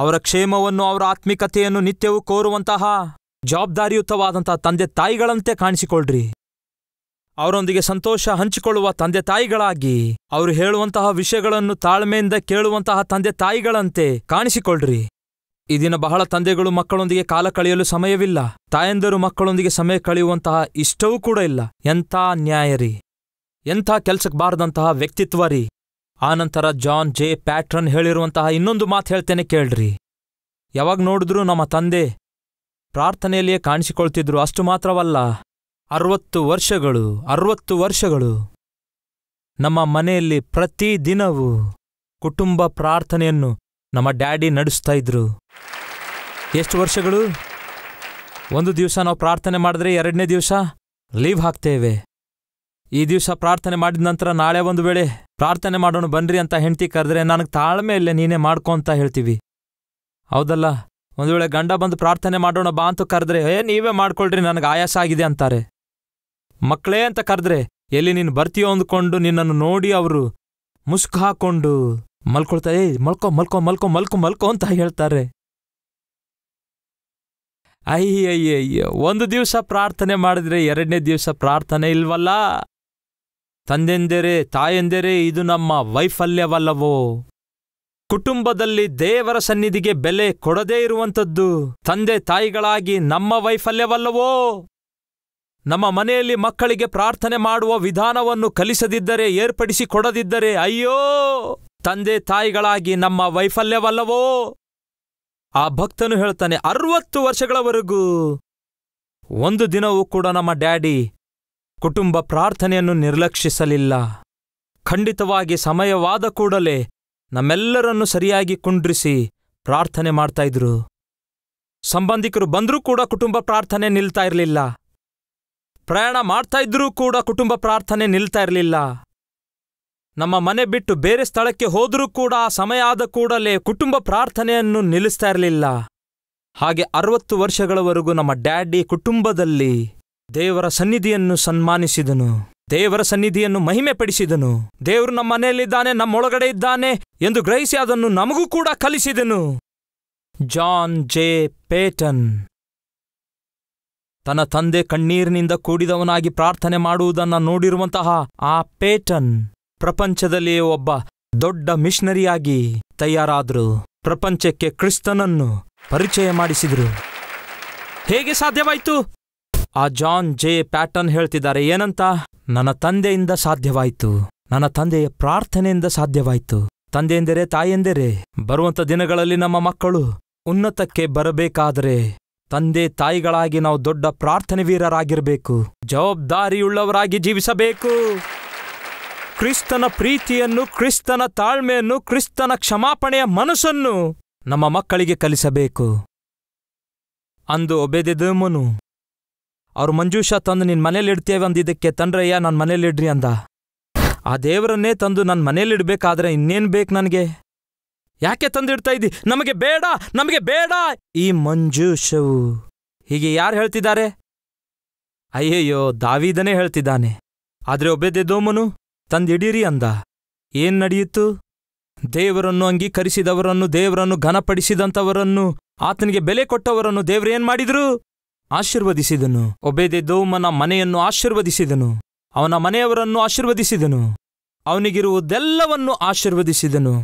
ಅವರ ಕ್ಷೇಮವನ್ನು ಅವರ ಆತ್ಮಿಕತೆಯನ್ನು ನಿತ್ಯವೂ ಕೋರುವಂತಹ ಜವಾಬ್ದಾರಿಯುತವಾದಂತಹ ತಂದೆ ತಾಯಿಗಳಂತೆ ಕಾಣಿಸಿಕೊಳ್ಳ್ರಿ ಅವರೊಂದಿಗೆ ಸಂತೋಷ ಹಂಚಿಕೊಳ್ಳುವ ತಂದೆ ತಾಯಿಗಳಾಗಿ ಅವರು ಹೇಳುವಂತಹ ವಿಷಯಗಳನ್ನು ತಾಳ್ಮೆಯಿಂದ ಕೇಳುವಂತಹ ತಂದೆ ತಾಯಿಗಳಂತೆ ಕಾಣಿಸಿಕೊಳ್ಳ್ರಿ ಈ ದಿನ ಬಹಳ ತಂದೆಗಳು ಮಕ್ಕಳೊಂದಿಗೆ ಕಾಲ ಕಳೆಯಲು ಸಮಯವಿಲ್ಲ ತಾಯಂದರು ಮಕ್ಕಳೊಂದಿಗೆ ಸಮಯ ಕಳೆಯುವಂತಹ ಇಷ್ಟವೂ ಕೂಡ ಇಲ್ಲ ಎಂಥ ನ್ಯಾಯರಿ ಎಂಥ ಕೆಲ್ಸಕ್ಕೆ ಬಾರದಂತಹ ವ್ಯಕ್ತಿತ್ವ ರೀ ಆನಂತರ ಜಾನ್ ಜೆ ಪ್ಯಾಟ್ರನ್ ಹೇಳಿರುವಂತಹ ಇನ್ನೊಂದು ಮಾತು ಹೇಳ್ತೇನೆ ಕೇಳ್ರಿ ಯಾವಾಗ ನೋಡಿದ್ರೂ ನಮ್ಮ ತಂದೆ ಪ್ರಾರ್ಥನೆಯಲ್ಲಿಯೇ ಕಾಣಿಸಿಕೊಳ್ತಿದ್ರು ಅಷ್ಟು ಮಾತ್ರವಲ್ಲ ಅರವತ್ತು ವರ್ಷಗಳು ಅರವತ್ತು ವರ್ಷಗಳು ನಮ್ಮ ಮನೆಯಲ್ಲಿ ಪ್ರತಿ ದಿನವೂ ಕುಟುಂಬ ಪ್ರಾರ್ಥನೆಯನ್ನು ನಮ್ಮ ಡ್ಯಾಡಿ ನಡೆಸ್ತಾ ಇದ್ರು ಎಷ್ಟು ವರ್ಷಗಳು ಒಂದು ದಿವಸ ನಾವು ಪ್ರಾರ್ಥನೆ ಮಾಡಿದ್ರೆ ಎರಡನೇ ದಿವಸ ಲೀವ್ ಹಾಕ್ತೇವೆ ಈ ದಿವಸ ಪ್ರಾರ್ಥನೆ ಮಾಡಿದ ನಂತರ ನಾಳೆ ಒಂದು ವೇಳೆ ಪ್ರಾರ್ಥನೆ ಮಾಡೋಣ ಬನ್ರಿ ಅಂತ ಹೆಂಡತಿ ಕರೆದ್ರೆ ನನಗೆ ತಾಳ್ಮೆ ಇಲ್ಲೇ ನೀನೇ ಮಾಡ್ಕೊ ಅಂತ ಹೇಳ್ತೀವಿ ಹೌದಲ್ಲ ಒಂದು ವೇಳೆ ಗಂಡ ಬಂದು ಪ್ರಾರ್ಥನೆ ಮಾಡೋಣ ಬಾ ಅಂತ ಕರೆದ್ರೆ ಏ ನೀವೇ ಮಾಡ್ಕೊಳ್ರಿ ನನಗೆ ಆಯಾಸ ಆಗಿದೆ ಅಂತಾರೆ ಮಕ್ಕಳೇ ಅಂತ ಕರೆದ್ರೆ ಎಲ್ಲಿ ನೀನು ಬರ್ತೀಯೋ ಅಂದ್ಕೊಂಡು ನಿನ್ನನ್ನು ನೋಡಿ ಅವರು ಮುಸ್ಕು ಹಾಕೊಂಡು ಮಲ್ಕೊಳ್ತಾ ಏಯ್ ಮಲ್ಕೊ ಮಲ್ಕೋ ಮಲ್ಕೊ ಮಲ್ಕೊ ಮಲ್ಕೋ ಅಂತ ಹೇಳ್ತಾರೆ ಅಯ್ಯಯ್ಯಯ್ಯೋ ಒಂದು ದಿವಸ ಪ್ರಾರ್ಥನೆ ಮಾಡಿದ್ರೆ ಎರಡನೇ ದಿವಸ ಪ್ರಾರ್ಥನೆ ಇಲ್ವಲ್ಲ ತಂದೆಂದರೆ ತಾಯೆಂದರೆ ಇದು ನಮ್ಮ ವೈಫಲ್ಯವಲ್ಲವೋ ಕುಟುಂಬದಲ್ಲಿ ದೇವರ ಸನ್ನಿಧಿಗೆ ಬೆಲೆ ಕೊಡದೇ ಇರುವಂಥದ್ದು ತಂದೆ ತಾಯಿಗಳಾಗಿ ನಮ್ಮ ವೈಫಲ್ಯವಲ್ಲವೋ ನಮ್ಮ ಮನೆಯಲ್ಲಿ ಮಕ್ಕಳಿಗೆ ಪ್ರಾರ್ಥನೆ ಮಾಡುವ ವಿಧಾನವನ್ನು ಕಲಿಸದಿದ್ದರೆ ಏರ್ಪಡಿಸಿಕೊಡದಿದ್ದರೆ ಅಯ್ಯೋ ತಂದೆ ತಾಯಿಗಳಾಗಿ ನಮ್ಮ ವೈಫಲ್ಯವಲ್ಲವೋ ಆ ಭಕ್ತನು ಹೇಳ್ತಾನೆ ಅರವತ್ತು ವರ್ಷಗಳವರೆಗೂ ಒಂದು ದಿನವೂ ಕೂಡ ನಮ್ಮ ಡ್ಯಾಡಿ ಕುಟುಂಬ ಪ್ರಾರ್ಥನೆಯನ್ನು ನಿರ್ಲಕ್ಷಿಸಲಿಲ್ಲ ಖಂಡಿತವಾಗಿ ಸಮಯವಾದ ಕೂಡಲೇ ನಮ್ಮೆಲ್ಲರನ್ನು ಸರಿಯಾಗಿ ಕುಂಡ್ರಿಸಿ ಪ್ರಾರ್ಥನೆ ಮಾಡ್ತಾ ಇದ್ರು ಸಂಬಂಧಿಕರು ಬಂದರೂ ಕೂಡ ಕುಟುಂಬ ಪ್ರಾರ್ಥನೆ ನಿಲ್ತಾ ಇರಲಿಲ್ಲ ಪ್ರಯಾಣ ಮಾಡ್ತಾ ಇದ್ರೂ ಕೂಡ ಕುಟುಂಬ ಪ್ರಾರ್ಥನೆ ನಿಲ್ತಾ ಇರಲಿಲ್ಲ ನಮ್ಮ ಮನೆ ಬಿಟ್ಟು ಬೇರೆ ಸ್ಥಳಕ್ಕೆ ಹೋದರೂ ಕೂಡ ಆ ಸಮಯ ಆದ ಕೂಡಲೇ ಕುಟುಂಬ ಪ್ರಾರ್ಥನೆಯನ್ನು ನಿಲ್ಲಿಸ್ತಾ ಇರಲಿಲ್ಲ ಹಾಗೆ ಅರವತ್ತು ವರ್ಷಗಳವರೆಗೂ ನಮ್ಮ ಡ್ಯಾಡಿ ಕುಟುಂಬದಲ್ಲಿ ದೇವರ ಸನ್ನಿಧಿಯನ್ನು ಸನ್ಮಾನಿಸಿದನು ದೇವರ ಸನ್ನಿಧಿಯನ್ನು ಮಹಿಮೆ ಪಡಿಸಿದನು ದೇವರು ನಮ್ಮ ಮನೆಯಲ್ಲಿದ್ದಾನೆ ನಮ್ಮೊಳಗಡೆ ಇದ್ದಾನೆ ಎಂದು ಗ್ರಹಿಸಿ ಅದನ್ನು ನಮಗೂ ಕೂಡ ಕಲಿಸಿದನು ಜಾನ್ ಜೆ ಪೇಟನ್ ತನ್ನ ತಂದೆ ಕಣ್ಣೀರಿನಿಂದ ಕೂಡಿದವನಾಗಿ ಪ್ರಾರ್ಥನೆ ಮಾಡುವುದನ್ನು ನೋಡಿರುವಂತಹ ಆ ಪೇಟನ್ ಪ್ರಪಂಚದಲ್ಲಿಯೇ ಒಬ್ಬ ದೊಡ್ಡ ಮಿಷನರಿಯಾಗಿ ತಯಾರಾದರು ಪ್ರಪಂಚಕ್ಕೆ ಕ್ರಿಸ್ತನನ್ನು ಪರಿಚಯ ಮಾಡಿಸಿದರು ಹೇಗೆ ಸಾಧ್ಯವಾಯಿತು ಆ ಜಾನ್ ಜೆ ಪ್ಯಾಟರ್ನ್ ಹೇಳ್ತಿದ್ದಾರೆ ಏನಂತ ನನ್ನ ತಂದೆಯಿಂದ ಸಾಧ್ಯವಾಯಿತು ನನ್ನ ತಂದೆಯ ಪ್ರಾರ್ಥನೆಯಿಂದ ಸಾಧ್ಯವಾಯಿತು ತಂದೆಯೆಂದರೆ ತಾಯಿಯೆಂದರೆ ಬರುವಂಥ ದಿನಗಳಲ್ಲಿ ನಮ್ಮ ಮಕ್ಕಳು ಉನ್ನತಕ್ಕೆ ಬರಬೇಕಾದರೆ ತಂದೆ ತಾಯಿಗಳಾಗಿ ನಾವು ದೊಡ್ಡ ಪ್ರಾರ್ಥನೆ ವೀರರಾಗಿರಬೇಕು ಜವಾಬ್ದಾರಿಯುಳ್ಳವರಾಗಿ ಜೀವಿಸಬೇಕು ಕ್ರಿಸ್ತನ ಪ್ರೀತಿಯನ್ನು ಕ್ರಿಸ್ತನ ತಾಳ್ಮೆಯನ್ನು ಕ್ರಿಸ್ತನ ಕ್ಷಮಾಪಣೆಯ ಮನಸ್ಸನ್ನು ನಮ್ಮ ಮಕ್ಕಳಿಗೆ ಕಲಿಸಬೇಕು ಅಂದು ಒಬೆದೆದೇಮನು ಅವರು ಮಂಜೂಷ ತಂದು ನಿನ್ ಮನೇಲಿ ಇಡ್ತೇವೆ ಅಂದಿದ್ದಕ್ಕೆ ತಂದ್ರಯ್ಯ ನನ್ನ ಮನೇಲಿಡ್ರಿ ಅಂದ ಆ ದೇವರನ್ನೇ ತಂದು ನನ್ನ ಮನೇಲಿಡ್ಬೇಕಾದ್ರೆ ಇನ್ನೇನ್ ಬೇಕು ನನಗೆ ಯಾಕೆ ತಂದಿಡ್ತಾ ಇದ್ದಿ ನಮಗೆ ಬೇಡ ನಮಗೆ ಬೇಡ ಈ ಮಂಜೂಷವು ಹೀಗೆ ಯಾರು ಹೇಳ್ತಿದ್ದಾರೆ ಅಯ್ಯಯ್ಯೋ ದಾವಿದನೇ ಹೇಳ್ತಿದ್ದಾನೆ ಆದರೆ ಒಬ್ಬೆದೆದೋಮನು ತಂದಿಡೀರಿ ಅಂದ ಏನ್ ನಡೆಯಿತು ದೇವರನ್ನು ಅಂಗೀಕರಿಸಿದವರನ್ನು ದೇವರನ್ನು ಘನಪಡಿಸಿದಂಥವರನ್ನು ಆತನಿಗೆ ಬೆಲೆ ಕೊಟ್ಟವರನ್ನು ದೇವರೇನ್ ಮಾಡಿದ್ರು ಆಶೀರ್ವದಿಸಿದನು ದೋಮನ ಮನೆಯನ್ನು ಆಶೀರ್ವದಿಸಿದನು ಅವನ ಮನೆಯವರನ್ನು ಆಶೀರ್ವದಿಸಿದನು ಅವನಿಗಿರುವುದೆಲ್ಲವನ್ನು ಆಶೀರ್ವದಿಸಿದನು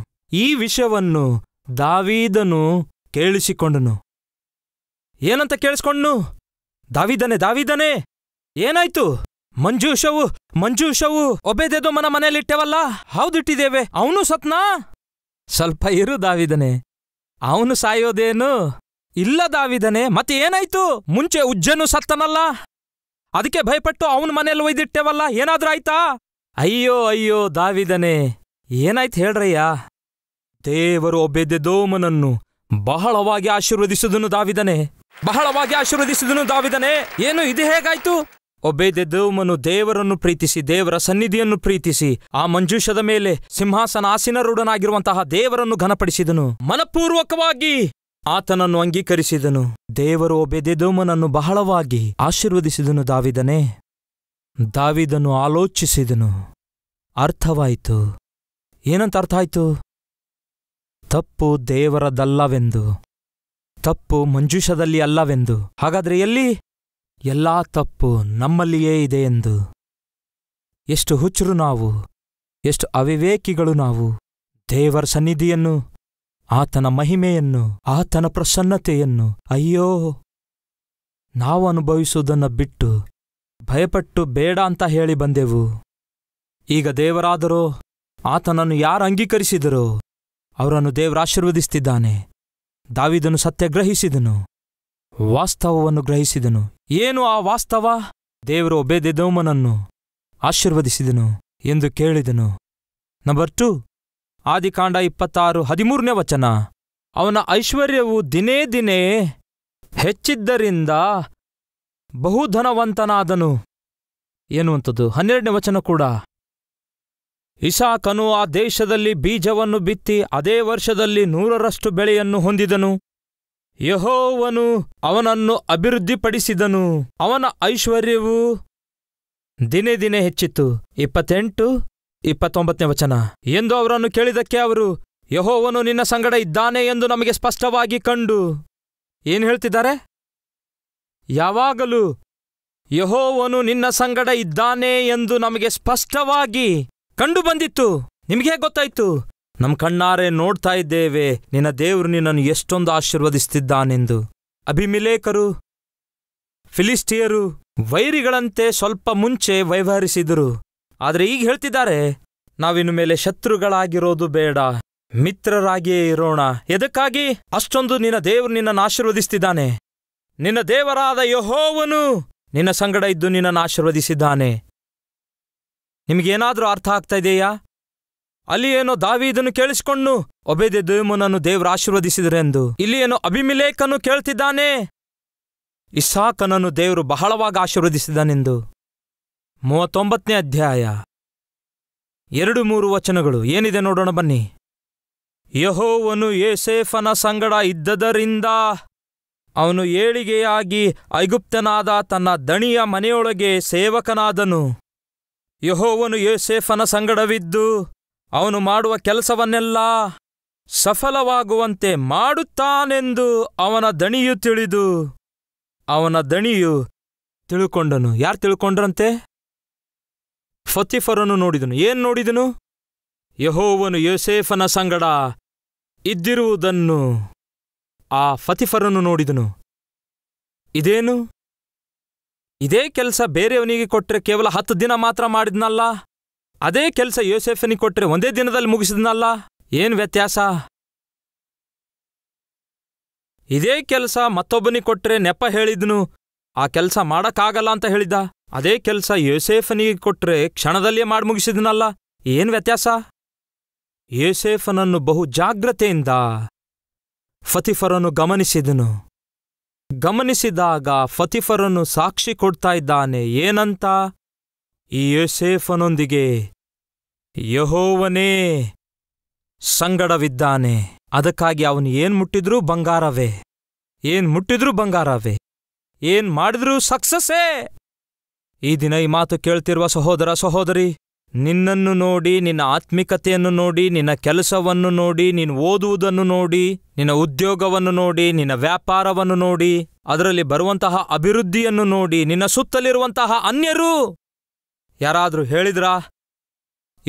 ಈ ವಿಷಯವನ್ನು ದಾವೀದನು ಕೇಳಿಸಿಕೊಂಡನು ಏನಂತ ಕೇಳಿಸ್ಕೊಂಡ್ನು ದಾವಿದನೆ ದಾವಿದನೆ ಏನಾಯ್ತು ಮಂಜೂಷವು ಮಂಜೂಷವು ಒಬೇದೆದೋ ಮನ ಮನೆಯಲ್ಲಿಟ್ಟೆವಲ್ಲ ಹೌದಿಟ್ಟಿದ್ದೇವೆ ಅವನು ಸತ್ನಾ ಸ್ವಲ್ಪ ಇರು ದಾವಿದನೆ ಅವನು ಸಾಯೋದೇನು ಇಲ್ಲ ದಾವಿದನೆ ಮತ್ತೆ ಏನಾಯ್ತು ಮುಂಚೆ ಉಜ್ಜನು ಸತ್ತನಲ್ಲ ಅದಕ್ಕೆ ಭಯಪಟ್ಟು ಅವನ ಮನೆಯಲ್ಲಿ ಒಯ್ದಿಟ್ಟೆವಲ್ಲ ಏನಾದ್ರೂ ಆಯ್ತಾ ಅಯ್ಯೋ ಅಯ್ಯೋ ದಾವಿದನೆ ಏನಾಯ್ತು ಹೇಳ್ರಯ್ಯ ದೇವರು ಮನನ್ನು ಬಹಳವಾಗಿ ಆಶೀರ್ವದಿಸಿದನು ದಾವಿದನೆ ಬಹಳವಾಗಿ ಆಶೀರ್ವದಿಸಿದನು ದಾವಿದನೆ ಏನು ಇದು ಹೇಗಾಯ್ತು ಒಬೇದೆದೋಮನು ದೇವರನ್ನು ಪ್ರೀತಿಸಿ ದೇವರ ಸನ್ನಿಧಿಯನ್ನು ಪ್ರೀತಿಸಿ ಆ ಮಂಜೂಷದ ಮೇಲೆ ಸಿಂಹಾಸನಾಸೀನರುಡನಾಗಿರುವಂತಹ ದೇವರನ್ನು ಘನಪಡಿಸಿದನು ಮನಪೂರ್ವಕವಾಗಿ ಆತನನ್ನು ಅಂಗೀಕರಿಸಿದನು ದೇವರು ಒಬೇದೆದೋಮನನ್ನು ಬಹಳವಾಗಿ ಆಶೀರ್ವದಿಸಿದನು ದಾವಿದನೇ ದಾವಿದನು ಆಲೋಚಿಸಿದನು ಅರ್ಥವಾಯಿತು ಏನಂತ ಅರ್ಥ ಆಯಿತು ತಪ್ಪು ದೇವರದಲ್ಲವೆಂದು ತಪ್ಪು ಮಂಜುಷದಲ್ಲಿ ಅಲ್ಲವೆಂದು ಹಾಗಾದರೆ ಎಲ್ಲಿ ಎಲ್ಲಾ ತಪ್ಪು ನಮ್ಮಲ್ಲಿಯೇ ಇದೆ ಎಂದು ಎಷ್ಟು ಹುಚ್ಚರು ನಾವು ಎಷ್ಟು ಅವಿವೇಕಿಗಳು ನಾವು ದೇವರ ಸನ್ನಿಧಿಯನ್ನು ಆತನ ಮಹಿಮೆಯನ್ನು ಆತನ ಪ್ರಸನ್ನತೆಯನ್ನು ಅಯ್ಯೋ ನಾವು ಅನುಭವಿಸುವುದನ್ನು ಬಿಟ್ಟು ಭಯಪಟ್ಟು ಬೇಡ ಅಂತ ಹೇಳಿ ಬಂದೆವು ಈಗ ದೇವರಾದರೋ ಆತನನ್ನು ಯಾರು ಅಂಗೀಕರಿಸಿದರೋ ಅವರನ್ನು ದೇವರಾಶೀರ್ವದಿಸ್ತಿದ್ದಾನೆ ದಾವಿದನು ಸತ್ಯಗ್ರಹಿಸಿದನು ವಾಸ್ತವವನ್ನು ಗ್ರಹಿಸಿದನು ಏನು ಆ ವಾಸ್ತವ ದೇವರು ಒಬೇದೆದೋಮನನ್ನು ಆಶೀರ್ವದಿಸಿದನು ಎಂದು ಕೇಳಿದನು ನಂಬರ್ ಟು ಆದಿಕಾಂಡ ಇಪ್ಪತ್ತಾರು ಹದಿಮೂರನೇ ವಚನ ಅವನ ಐಶ್ವರ್ಯವು ದಿನೇ ದಿನೇ ಹೆಚ್ಚಿದ್ದರಿಂದ ಬಹುಧನವಂತನಾದನು ಎನ್ನುವಂಥದ್ದು ಹನ್ನೆರಡನೇ ವಚನ ಕೂಡ ಇಸಾಕನು ಆ ದೇಶದಲ್ಲಿ ಬೀಜವನ್ನು ಬಿತ್ತಿ ಅದೇ ವರ್ಷದಲ್ಲಿ ನೂರರಷ್ಟು ಬೆಳೆಯನ್ನು ಹೊಂದಿದನು ಯಹೋವನು ಅವನನ್ನು ಅಭಿವೃದ್ಧಿಪಡಿಸಿದನು ಅವನ ಐಶ್ವರ್ಯವು ದಿನೇ ದಿನೇ ಹೆಚ್ಚಿತ್ತು ಇಪ್ಪತ್ತೆಂಟು ಇಪ್ಪತ್ತೊಂಬತ್ತನೇ ವಚನ ಎಂದು ಅವರನ್ನು ಕೇಳಿದಕ್ಕೆ ಅವರು ಯಹೋವನು ನಿನ್ನ ಸಂಗಡ ಇದ್ದಾನೆ ಎಂದು ನಮಗೆ ಸ್ಪಷ್ಟವಾಗಿ ಕಂಡು ಏನು ಹೇಳ್ತಿದ್ದಾರೆ ಯಾವಾಗಲೂ ಯಹೋವನು ನಿನ್ನ ಸಂಗಡ ಇದ್ದಾನೆ ಎಂದು ನಮಗೆ ಸ್ಪಷ್ಟವಾಗಿ ಕಂಡು ಬಂದಿತ್ತು ನಿಮಗೆ ಗೊತ್ತಾಯ್ತು ನಮ್ಮ ಕಣ್ಣಾರೆ ನೋಡ್ತಾ ಇದ್ದೇವೆ ನಿನ್ನ ದೇವರು ನಿನ್ನನ್ನು ಎಷ್ಟೊಂದು ಆಶೀರ್ವದಿಸ್ತಿದ್ದಾನೆಂದು ಅಭಿಮಿಲೇಕರು ಫಿಲಿಸ್ಟಿಯರು ವೈರಿಗಳಂತೆ ಸ್ವಲ್ಪ ಮುಂಚೆ ವ್ಯವಹರಿಸಿದರು ಆದರೆ ಈಗ ಹೇಳ್ತಿದ್ದಾರೆ ನಾವಿನ್ನು ಮೇಲೆ ಶತ್ರುಗಳಾಗಿರೋದು ಬೇಡ ಮಿತ್ರರಾಗಿಯೇ ಇರೋಣ ಎದಕ್ಕಾಗಿ ಅಷ್ಟೊಂದು ನಿನ್ನ ದೇವರು ನಿನ್ನನ್ನು ಆಶೀರ್ವದಿಸ್ತಿದ್ದಾನೆ ನಿನ್ನ ದೇವರಾದ ಯಹೋವನು ನಿನ್ನ ಸಂಗಡ ಇದ್ದು ನಿನ್ನನ್ನು ಆಶೀರ್ವದಿಸಿದ್ದಾನೆ ನಿಮಗೇನಾದರೂ ಅರ್ಥ ಆಗ್ತಾ ಇದೆಯಾ ಅಲ್ಲಿ ಏನೋ ದಾವೀದನು ಕೇಳಿಸಿಕೊಂಡು ದೇವನನ್ನು ದೇವರು ಆಶೀರ್ವದಿಸಿದರೆಂದು ಇಲ್ಲಿ ಏನೋ ಅಭಿಮಿಲೇಖನು ಕೇಳ್ತಿದ್ದಾನೆ ಇಸಾಕನನ್ನು ದೇವರು ಬಹಳವಾಗಿ ಆಶೀರ್ವದಿಸಿದನೆಂದು ಮೂವತ್ತೊಂಬತ್ತನೇ ಅಧ್ಯಾಯ ಎರಡು ಮೂರು ವಚನಗಳು ಏನಿದೆ ನೋಡೋಣ ಬನ್ನಿ ಯಹೋವನು ಏಸೇಫನ ಸಂಗಡ ಇದ್ದದರಿಂದ ಅವನು ಏಳಿಗೆಯಾಗಿ ಐಗುಪ್ತನಾದ ತನ್ನ ದಣಿಯ ಮನೆಯೊಳಗೆ ಸೇವಕನಾದನು ಯಹೋವನು ಯೋಸೇಫನ ಸಂಗಡವಿದ್ದು ಅವನು ಮಾಡುವ ಕೆಲಸವನ್ನೆಲ್ಲ ಸಫಲವಾಗುವಂತೆ ಮಾಡುತ್ತಾನೆಂದು ಅವನ ದಣಿಯು ತಿಳಿದು ಅವನ ದಣಿಯು ತಿಳ್ಕೊಂಡನು ಯಾರು ತಿಳ್ಕೊಂಡ್ರಂತೆ ಫತಿಫರನ್ನು ನೋಡಿದನು ಏನ್ ನೋಡಿದನು ಯಹೋವನು ಯೋಸೇಫನ ಸಂಗಡ ಇದ್ದಿರುವುದನ್ನು ಆ ಫತಿಫರನ್ನು ನೋಡಿದನು ಇದೇನು ಇದೇ ಕೆಲಸ ಬೇರೆಯವನಿಗೆ ಕೊಟ್ಟರೆ ಕೇವಲ ಹತ್ತು ದಿನ ಮಾತ್ರ ಮಾಡಿದ್ನಲ್ಲ ಅದೇ ಕೆಲಸ ಯೋಸೆಫನಿಗೆ ಕೊಟ್ರೆ ಒಂದೇ ದಿನದಲ್ಲಿ ಮುಗಿಸಿದ್ನಲ್ಲ ಏನ್ ವ್ಯತ್ಯಾಸ ಇದೇ ಕೆಲಸ ಮತ್ತೊಬ್ಬನಿ ಕೊಟ್ರೆ ನೆಪ ಹೇಳಿದ್ನು ಆ ಕೆಲಸ ಮಾಡಕ್ಕಾಗಲ್ಲ ಅಂತ ಹೇಳಿದ್ದ ಅದೇ ಕೆಲಸ ಯೋಸೆಫನಿಗೆ ಕೊಟ್ರೆ ಕ್ಷಣದಲ್ಲಿಯೇ ಮಾಡಿ ಮುಗಿಸಿದ್ನಲ್ಲ ಏನ್ ವ್ಯತ್ಯಾಸ ಯೋಸೆಫನನ್ನು ಬಹು ಜಾಗ್ರತೆಯಿಂದ ಫತಿಫರನ್ನು ಗಮನಿಸಿದನು ಗಮನಿಸಿದಾಗ ಫತಿಫರನ್ನು ಸಾಕ್ಷಿ ಕೊಡ್ತಾ ಇದ್ದಾನೆ ಏನಂತ ಯೋಸೇಫನೊಂದಿಗೆ ಯಹೋವನೇ ಸಂಗಡವಿದ್ದಾನೆ ಅದಕ್ಕಾಗಿ ಅವನು ಏನ್ ಮುಟ್ಟಿದ್ರೂ ಬಂಗಾರವೇ ಏನ್ ಮುಟ್ಟಿದ್ರೂ ಬಂಗಾರವೇ ಏನ್ ಮಾಡಿದ್ರೂ ಸಕ್ಸಸ್ಸೇ ಈ ದಿನ ಈ ಮಾತು ಕೇಳ್ತಿರುವ ಸಹೋದರ ಸಹೋದರಿ ನಿನ್ನನ್ನು ನೋಡಿ ನಿನ್ನ ಆತ್ಮಿಕತೆಯನ್ನು ನೋಡಿ ನಿನ್ನ ಕೆಲಸವನ್ನು ನೋಡಿ ನೀನು ಓದುವುದನ್ನು ನೋಡಿ ನಿನ್ನ ಉದ್ಯೋಗವನ್ನು ನೋಡಿ ನಿನ್ನ ವ್ಯಾಪಾರವನ್ನು ನೋಡಿ ಅದರಲ್ಲಿ ಬರುವಂತಹ ಅಭಿವೃದ್ಧಿಯನ್ನು ನೋಡಿ ನಿನ್ನ ಸುತ್ತಲಿರುವಂತಹ ಅನ್ಯರು ಯಾರಾದರೂ ಹೇಳಿದ್ರಾ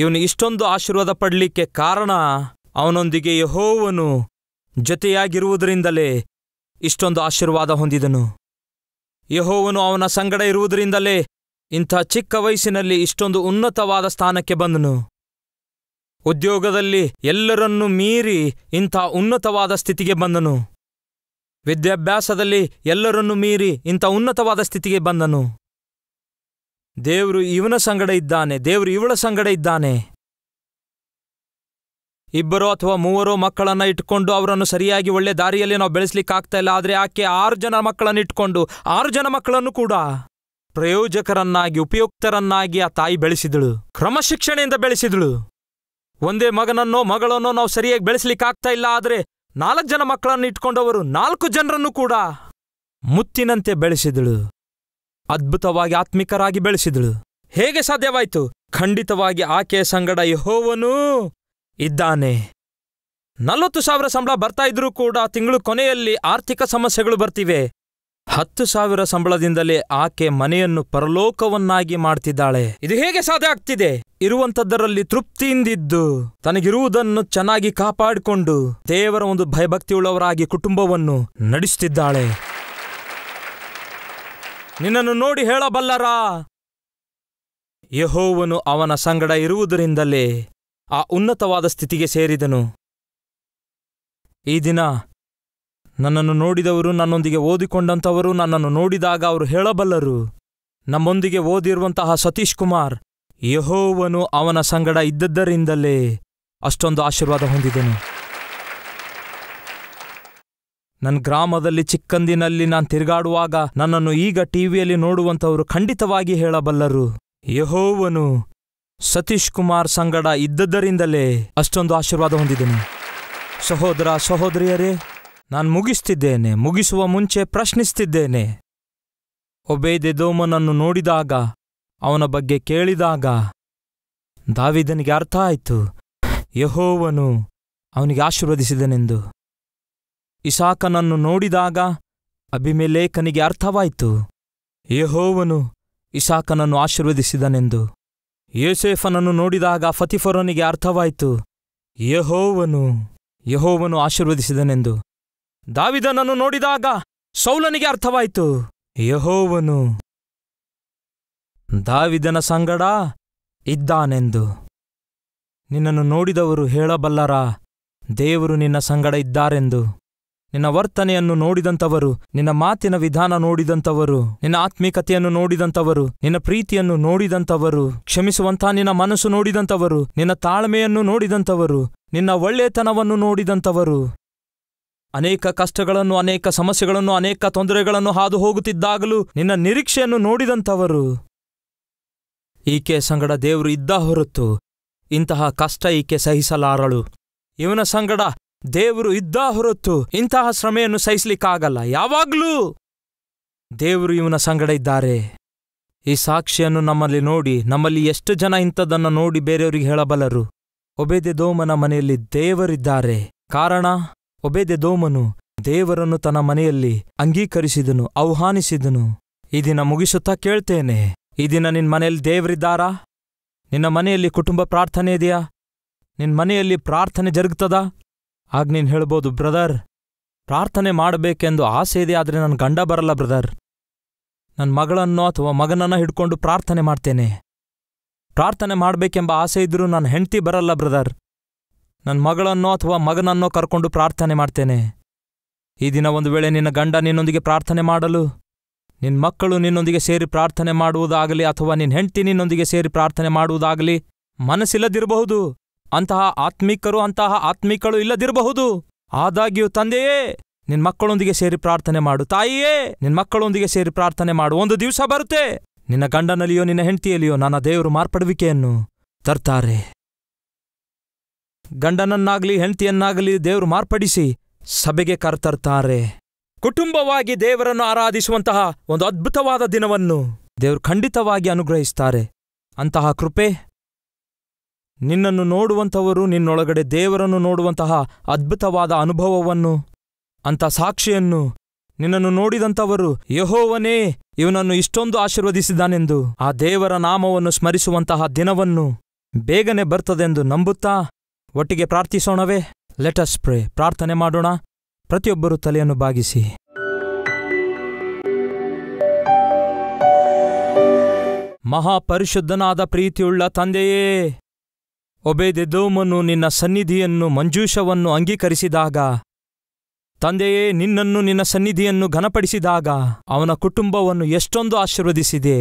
ಇವನು ಇಷ್ಟೊಂದು ಆಶೀರ್ವಾದ ಪಡಲಿಕ್ಕೆ ಕಾರಣ ಅವನೊಂದಿಗೆ ಯಹೋವನು ಜೊತೆಯಾಗಿರುವುದರಿಂದಲೇ ಇಷ್ಟೊಂದು ಆಶೀರ್ವಾದ ಹೊಂದಿದನು ಯಹೋವನು ಅವನ ಸಂಗಡ ಇರುವುದರಿಂದಲೇ ಇಂಥ ಚಿಕ್ಕ ವಯಸ್ಸಿನಲ್ಲಿ ಇಷ್ಟೊಂದು ಉನ್ನತವಾದ ಸ್ಥಾನಕ್ಕೆ ಬಂದನು ಉದ್ಯೋಗದಲ್ಲಿ ಎಲ್ಲರನ್ನೂ ಮೀರಿ ಇಂಥ ಉನ್ನತವಾದ ಸ್ಥಿತಿಗೆ ಬಂದನು ವಿದ್ಯಾಭ್ಯಾಸದಲ್ಲಿ ಎಲ್ಲರನ್ನೂ ಮೀರಿ ಇಂಥ ಉನ್ನತವಾದ ಸ್ಥಿತಿಗೆ ಬಂದನು ದೇವರು ಇವನ ಸಂಗಡ ಇದ್ದಾನೆ ದೇವರು ಇವಳ ಸಂಗಡ ಇದ್ದಾನೆ ಇಬ್ಬರೋ ಅಥವಾ ಮೂವರೋ ಮಕ್ಕಳನ್ನು ಇಟ್ಕೊಂಡು ಅವರನ್ನು ಸರಿಯಾಗಿ ಒಳ್ಳೆ ದಾರಿಯಲ್ಲಿ ನಾವು ಬೆಳೆಸಲಿಕ್ಕಾಗ್ತಾ ಇಲ್ಲ ಆದರೆ ಆಕೆ ಆರು ಜನ ಮಕ್ಕಳನ್ನು ಇಟ್ಕೊಂಡು ಆರು ಜನ ಮಕ್ಕಳನ್ನು ಕೂಡ ಪ್ರಯೋಜಕರನ್ನಾಗಿ ಉಪಯುಕ್ತರನ್ನಾಗಿ ಆ ತಾಯಿ ಬೆಳೆಸಿದಳು ಕ್ರಮಶಿಕ್ಷಣೆಯಿಂದ ಬೆಳೆಸಿದಳು ಒಂದೇ ಮಗನನ್ನೋ ಮಗಳನ್ನೋ ನಾವು ಸರಿಯಾಗಿ ಬೆಳೆಸಲಿಕ್ಕಾಗ್ತಾ ಇಲ್ಲ ಆದರೆ ನಾಲ್ಕು ಜನ ಮಕ್ಕಳನ್ನು ಇಟ್ಕೊಂಡವರು ನಾಲ್ಕು ಜನರನ್ನು ಕೂಡ ಮುತ್ತಿನಂತೆ ಬೆಳೆಸಿದಳು ಅದ್ಭುತವಾಗಿ ಆತ್ಮಿಕರಾಗಿ ಬೆಳೆಸಿದಳು ಹೇಗೆ ಸಾಧ್ಯವಾಯಿತು ಖಂಡಿತವಾಗಿ ಆಕೆಯ ಸಂಗಡ ಯಹೋವನೂ ಇದ್ದಾನೆ ನಲವತ್ತು ಸಾವಿರ ಸಂಬಳ ಬರ್ತಾ ಇದ್ರೂ ಕೂಡ ತಿಂಗಳು ಕೊನೆಯಲ್ಲಿ ಆರ್ಥಿಕ ಸಮಸ್ಯೆಗಳು ಬರ್ತಿವೆ ಹತ್ತು ಸಾವಿರ ಸಂಬಳದಿಂದಲೇ ಆಕೆ ಮನೆಯನ್ನು ಪರಲೋಕವನ್ನಾಗಿ ಮಾಡ್ತಿದ್ದಾಳೆ ಇದು ಹೇಗೆ ಸಾಧ್ಯ ಆಗ್ತಿದೆ ಇರುವಂಥದ್ದರಲ್ಲಿ ತೃಪ್ತಿಯಿಂದಿದ್ದು ತನಗಿರುವುದನ್ನು ಚೆನ್ನಾಗಿ ಕಾಪಾಡಿಕೊಂಡು ದೇವರ ಒಂದು ಭಯಭಕ್ತಿಯುಳ್ಳವರಾಗಿ ಕುಟುಂಬವನ್ನು ನಡೆಸುತ್ತಿದ್ದಾಳೆ ನಿನ್ನನ್ನು ನೋಡಿ ಹೇಳಬಲ್ಲರಾ ಯಹೋವನು ಅವನ ಸಂಗಡ ಇರುವುದರಿಂದಲೇ ಆ ಉನ್ನತವಾದ ಸ್ಥಿತಿಗೆ ಸೇರಿದನು ಈ ದಿನ ನನ್ನನ್ನು ನೋಡಿದವರು ನನ್ನೊಂದಿಗೆ ಓದಿಕೊಂಡಂಥವರು ನನ್ನನ್ನು ನೋಡಿದಾಗ ಅವರು ಹೇಳಬಲ್ಲರು ನಮ್ಮೊಂದಿಗೆ ಓದಿರುವಂತಹ ಸತೀಶ್ ಕುಮಾರ್ ಯಹೋವನು ಅವನ ಸಂಗಡ ಇದ್ದದ್ದರಿಂದಲೇ ಅಷ್ಟೊಂದು ಆಶೀರ್ವಾದ ಹೊಂದಿದನು ನನ್ನ ಗ್ರಾಮದಲ್ಲಿ ಚಿಕ್ಕಂದಿನಲ್ಲಿ ನಾನು ತಿರುಗಾಡುವಾಗ ನನ್ನನ್ನು ಈಗ ಟಿವಿಯಲ್ಲಿ ನೋಡುವಂಥವರು ಖಂಡಿತವಾಗಿ ಹೇಳಬಲ್ಲರು ಯಹೋವನು ಸತೀಶ್ ಕುಮಾರ್ ಸಂಗಡ ಇದ್ದದ್ದರಿಂದಲೇ ಅಷ್ಟೊಂದು ಆಶೀರ್ವಾದ ಹೊಂದಿದ್ದೇನೆ ಸಹೋದರ ಸಹೋದರಿಯರೇ ನಾನು ಮುಗಿಸ್ತಿದ್ದೇನೆ ಮುಗಿಸುವ ಮುಂಚೆ ಪ್ರಶ್ನಿಸ್ತಿದ್ದೇನೆ ಒಬೇದೆದೋಮನನ್ನು ನೋಡಿದಾಗ ಅವನ ಬಗ್ಗೆ ಕೇಳಿದಾಗ ದಾವಿದನಿಗೆ ಅರ್ಥ ಆಯಿತು ಯಹೋವನು ಅವನಿಗೆ ಆಶೀರ್ವದಿಸಿದನೆಂದು ಇಸಾಕನನ್ನು ನೋಡಿದಾಗ ಅಭಿಮೆಲೇಖನಿಗೆ ಅರ್ಥವಾಯಿತು ಯೆಹೋವನು ಇಸಾಕನನ್ನು ಆಶೀರ್ವದಿಸಿದನೆಂದು ಯೋಸೇಫನನ್ನು ನೋಡಿದಾಗ ಫತಿಫರನಿಗೆ ಅರ್ಥವಾಯಿತು ಯೆಹೋವನು ಯಹೋವನು ಆಶೀರ್ವದಿಸಿದನೆಂದು ದಾವಿದನನ್ನು ನೋಡಿದಾಗ ಸೌಲನಿಗೆ ಅರ್ಥವಾಯಿತು ಯಹೋವನು ದಾವಿದನ ಸಂಗಡ ಇದ್ದಾನೆಂದು ನಿನ್ನನ್ನು ನೋಡಿದವರು ಹೇಳಬಲ್ಲರ ದೇವರು ನಿನ್ನ ಸಂಗಡ ಇದ್ದಾರೆಂದು ನಿನ್ನ ವರ್ತನೆಯನ್ನು ನೋಡಿದಂಥವರು ನಿನ್ನ ಮಾತಿನ ವಿಧಾನ ನೋಡಿದಂಥವರು ನಿನ್ನ ಆತ್ಮಿಕತೆಯನ್ನು ನೋಡಿದಂಥವರು ನಿನ್ನ ಪ್ರೀತಿಯನ್ನು ನೋಡಿದಂಥವರು ಕ್ಷಮಿಸುವಂಥ ನಿನ್ನ ಮನಸ್ಸು ನೋಡಿದಂಥವರು ನಿನ್ನ ತಾಳ್ಮೆಯನ್ನು ನೋಡಿದಂಥವರು ನಿನ್ನ ಒಳ್ಳೆತನವನ್ನು ನೋಡಿದಂಥವರು ಅನೇಕ ಕಷ್ಟಗಳನ್ನು ಅನೇಕ ಸಮಸ್ಯೆಗಳನ್ನು ಅನೇಕ ತೊಂದರೆಗಳನ್ನು ಹಾದು ಹೋಗುತ್ತಿದ್ದಾಗಲೂ ನಿನ್ನ ನಿರೀಕ್ಷೆಯನ್ನು ನೋಡಿದಂಥವರು ಈಕೆ ಸಂಗಡ ದೇವರು ಇದ್ದ ಹೊರತು ಇಂತಹ ಕಷ್ಟ ಈಕೆ ಸಹಿಸಲಾರಳು ಇವನ ಸಂಗಡ ದೇವರು ಇದ್ದ ಹೊರತು ಇಂತಹ ಶ್ರಮೆಯನ್ನು ಸಹಿಸಲಿಕ್ಕಾಗಲ್ಲ ಯಾವಾಗಲೂ ದೇವರು ಇವನ ಸಂಗಡ ಇದ್ದಾರೆ ಈ ಸಾಕ್ಷಿಯನ್ನು ನಮ್ಮಲ್ಲಿ ನೋಡಿ ನಮ್ಮಲ್ಲಿ ಎಷ್ಟು ಜನ ಇಂಥದನ್ನು ನೋಡಿ ಬೇರೆಯವರಿಗೆ ಹೇಳಬಲ್ಲರು ಒಬೇದೆ ದೋಮನ ಮನೆಯಲ್ಲಿ ದೇವರಿದ್ದಾರೆ ಕಾರಣ ಒಬೇದೆ ದೋಮನು ದೇವರನ್ನು ತನ್ನ ಮನೆಯಲ್ಲಿ ಅಂಗೀಕರಿಸಿದನು ಆಹ್ವಾನಿಸಿದನು ಈ ದಿನ ಮುಗಿಸುತ್ತಾ ಕೇಳ್ತೇನೆ ಈ ದಿನ ನಿನ್ನ ಮನೆಯಲ್ಲಿ ದೇವರಿದ್ದಾರಾ ನಿನ್ನ ಮನೆಯಲ್ಲಿ ಕುಟುಂಬ ಪ್ರಾರ್ಥನೆ ಇದೆಯಾ ನಿನ್ನ ಮನೆಯಲ್ಲಿ ಪ್ರಾರ್ಥನೆ ಜರುಗ್ತದಾ ಆಗ ನೀನ್ ಹೇಳ್ಬೋದು ಬ್ರದರ್ ಪ್ರಾರ್ಥನೆ ಮಾಡಬೇಕೆಂದು ಆಸೆ ಇದೆ ಆದರೆ ನನ್ನ ಗಂಡ ಬರಲ್ಲ ಬ್ರದರ್ ನನ್ನ ಮಗಳನ್ನೋ ಅಥವಾ ಮಗನನ್ನ ಹಿಡ್ಕೊಂಡು ಪ್ರಾರ್ಥನೆ ಮಾಡ್ತೇನೆ ಪ್ರಾರ್ಥನೆ ಮಾಡಬೇಕೆಂಬ ಆಸೆ ಇದ್ದರೂ ನನ್ನ ಹೆಂಡ್ತಿ ಬರಲ್ಲ ಬ್ರದರ್ ನನ್ನ ಮಗಳನ್ನೋ ಅಥವಾ ಮಗನನ್ನೋ ಕರ್ಕೊಂಡು ಪ್ರಾರ್ಥನೆ ಮಾಡ್ತೇನೆ ಈ ದಿನ ಒಂದು ವೇಳೆ ನಿನ್ನ ಗಂಡ ನಿನ್ನೊಂದಿಗೆ ಪ್ರಾರ್ಥನೆ ಮಾಡಲು ನಿನ್ನ ಮಕ್ಕಳು ನಿನ್ನೊಂದಿಗೆ ಸೇರಿ ಪ್ರಾರ್ಥನೆ ಮಾಡುವುದಾಗಲಿ ಅಥವಾ ನಿನ್ನ ಹೆಂಡ್ತಿ ನಿನ್ನೊಂದಿಗೆ ಸೇರಿ ಪ್ರಾರ್ಥನೆ ಮಾಡುವುದಾಗಲಿ ಮನಸ್ಸಿಲ್ಲದಿರಬಹುದು ಅಂತಹ ಆತ್ಮಿಕರು ಅಂತಹ ಆತ್ಮಿಕಳು ಇಲ್ಲದಿರಬಹುದು ಆದಾಗ್ಯೂ ತಂದೆಯೇ ನಿನ್ ಮಕ್ಕಳೊಂದಿಗೆ ಸೇರಿ ಪ್ರಾರ್ಥನೆ ಮಾಡು ತಾಯಿಯೇ ನಿನ್ ಮಕ್ಕಳೊಂದಿಗೆ ಸೇರಿ ಪ್ರಾರ್ಥನೆ ಮಾಡು ಒಂದು ದಿವಸ ಬರುತ್ತೆ ನಿನ್ನ ಗಂಡನಲ್ಲಿಯೋ ನಿನ್ನ ಹೆಂಡತಿಯಲ್ಲಿಯೋ ನನ್ನ ದೇವರು ಮಾರ್ಪಡುವಿಕೆಯನ್ನು ತರ್ತಾರೆ ಗಂಡನನ್ನಾಗ್ಲಿ ಹೆಂಡತಿಯನ್ನಾಗಲಿ ದೇವರು ಮಾರ್ಪಡಿಸಿ ಸಭೆಗೆ ಕರ್ತರ್ತಾರೆ ಕುಟುಂಬವಾಗಿ ದೇವರನ್ನು ಆರಾಧಿಸುವಂತಹ ಒಂದು ಅದ್ಭುತವಾದ ದಿನವನ್ನು ದೇವರು ಖಂಡಿತವಾಗಿ ಅನುಗ್ರಹಿಸ್ತಾರೆ ಅಂತಹ ಕೃಪೆ ನಿನ್ನನ್ನು ನೋಡುವಂಥವರು ನಿನ್ನೊಳಗಡೆ ದೇವರನ್ನು ನೋಡುವಂತಹ ಅದ್ಭುತವಾದ ಅನುಭವವನ್ನು ಅಂಥ ಸಾಕ್ಷಿಯನ್ನು ನಿನ್ನನ್ನು ನೋಡಿದಂಥವರು ಯಹೋವನೇ ಇವನನ್ನು ಇಷ್ಟೊಂದು ಆಶೀರ್ವದಿಸಿದ್ದಾನೆಂದು ಆ ದೇವರ ನಾಮವನ್ನು ಸ್ಮರಿಸುವಂತಹ ದಿನವನ್ನು ಬೇಗನೆ ಬರ್ತದೆಂದು ನಂಬುತ್ತಾ ಒಟ್ಟಿಗೆ ಪ್ರಾರ್ಥಿಸೋಣವೇ ಲೆಟಸ್ ಪ್ರೇ ಪ್ರಾರ್ಥನೆ ಮಾಡೋಣ ಪ್ರತಿಯೊಬ್ಬರು ತಲೆಯನ್ನು ಬಾಗಿಸಿ ಮಹಾಪರಿಶುದ್ಧನಾದ ಪ್ರೀತಿಯುಳ್ಳ ತಂದೆಯೇ ಒಬೇದೆದೋಮನು ನಿನ್ನ ಸನ್ನಿಧಿಯನ್ನು ಮಂಜೂಷವನ್ನು ಅಂಗೀಕರಿಸಿದಾಗ ತಂದೆಯೇ ನಿನ್ನನ್ನು ನಿನ್ನ ಸನ್ನಿಧಿಯನ್ನು ಘನಪಡಿಸಿದಾಗ ಅವನ ಕುಟುಂಬವನ್ನು ಎಷ್ಟೊಂದು ಆಶೀರ್ವದಿಸಿದೆ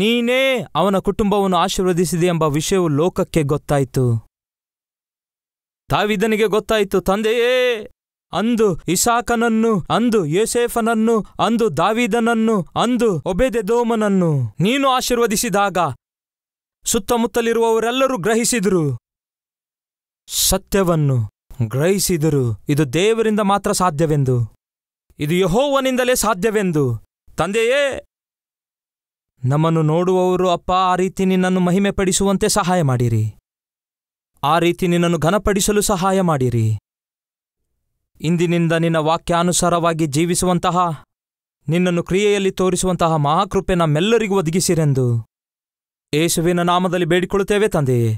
ನೀನೇ ಅವನ ಕುಟುಂಬವನ್ನು ಆಶೀರ್ವದಿಸಿದೆ ಎಂಬ ವಿಷಯವು ಲೋಕಕ್ಕೆ ಗೊತ್ತಾಯಿತು ತಾವಿದನಿಗೆ ಗೊತ್ತಾಯಿತು ತಂದೆಯೇ ಅಂದು ಇಸಾಕನನ್ನು ಅಂದು ಯೋಸೇಫನನ್ನು ಅಂದು ದಾವಿದನನ್ನು ಅಂದು ಒಬೆದೆದೋಮನನ್ನು ನೀನು ಆಶೀರ್ವದಿಸಿದಾಗ ಸುತ್ತಮುತ್ತಲಿರುವವರೆಲ್ಲರೂ ಗ್ರಹಿಸಿದರು ಸತ್ಯವನ್ನು ಗ್ರಹಿಸಿದರು ಇದು ದೇವರಿಂದ ಮಾತ್ರ ಸಾಧ್ಯವೆಂದು ಇದು ಯಹೋವನಿಂದಲೇ ಸಾಧ್ಯವೆಂದು ತಂದೆಯೇ ನಮ್ಮನ್ನು ನೋಡುವವರು ಅಪ್ಪ ಆ ರೀತಿ ನಿನ್ನನ್ನು ಮಹಿಮೆ ಪಡಿಸುವಂತೆ ಸಹಾಯ ಮಾಡಿರಿ ಆ ರೀತಿ ನಿನ್ನನ್ನು ಘನಪಡಿಸಲು ಸಹಾಯ ಮಾಡಿರಿ ಇಂದಿನಿಂದ ನಿನ್ನ ವಾಕ್ಯಾನುಸಾರವಾಗಿ ಜೀವಿಸುವಂತಹ ನಿನ್ನನ್ನು ಕ್ರಿಯೆಯಲ್ಲಿ ತೋರಿಸುವಂತಹ ಮಹಾಕೃಪೆ ನಮ್ಮೆಲ್ಲರಿಗೂ ಒದಗಿಸಿರೆಂದು ಯೇಸುವಿನ ನಾಮದಲ್ಲಿ ಬೇಡಿಕೊಳ್ಳುತ್ತೇವೆ ತಂದೆಯೇ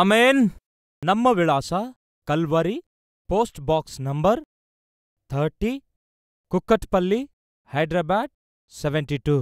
ಆಮೇನ್ ನಮ್ಮ ವಿಳಾಸ Calvary post box number thirty Kukatpally Hyderabad seventy to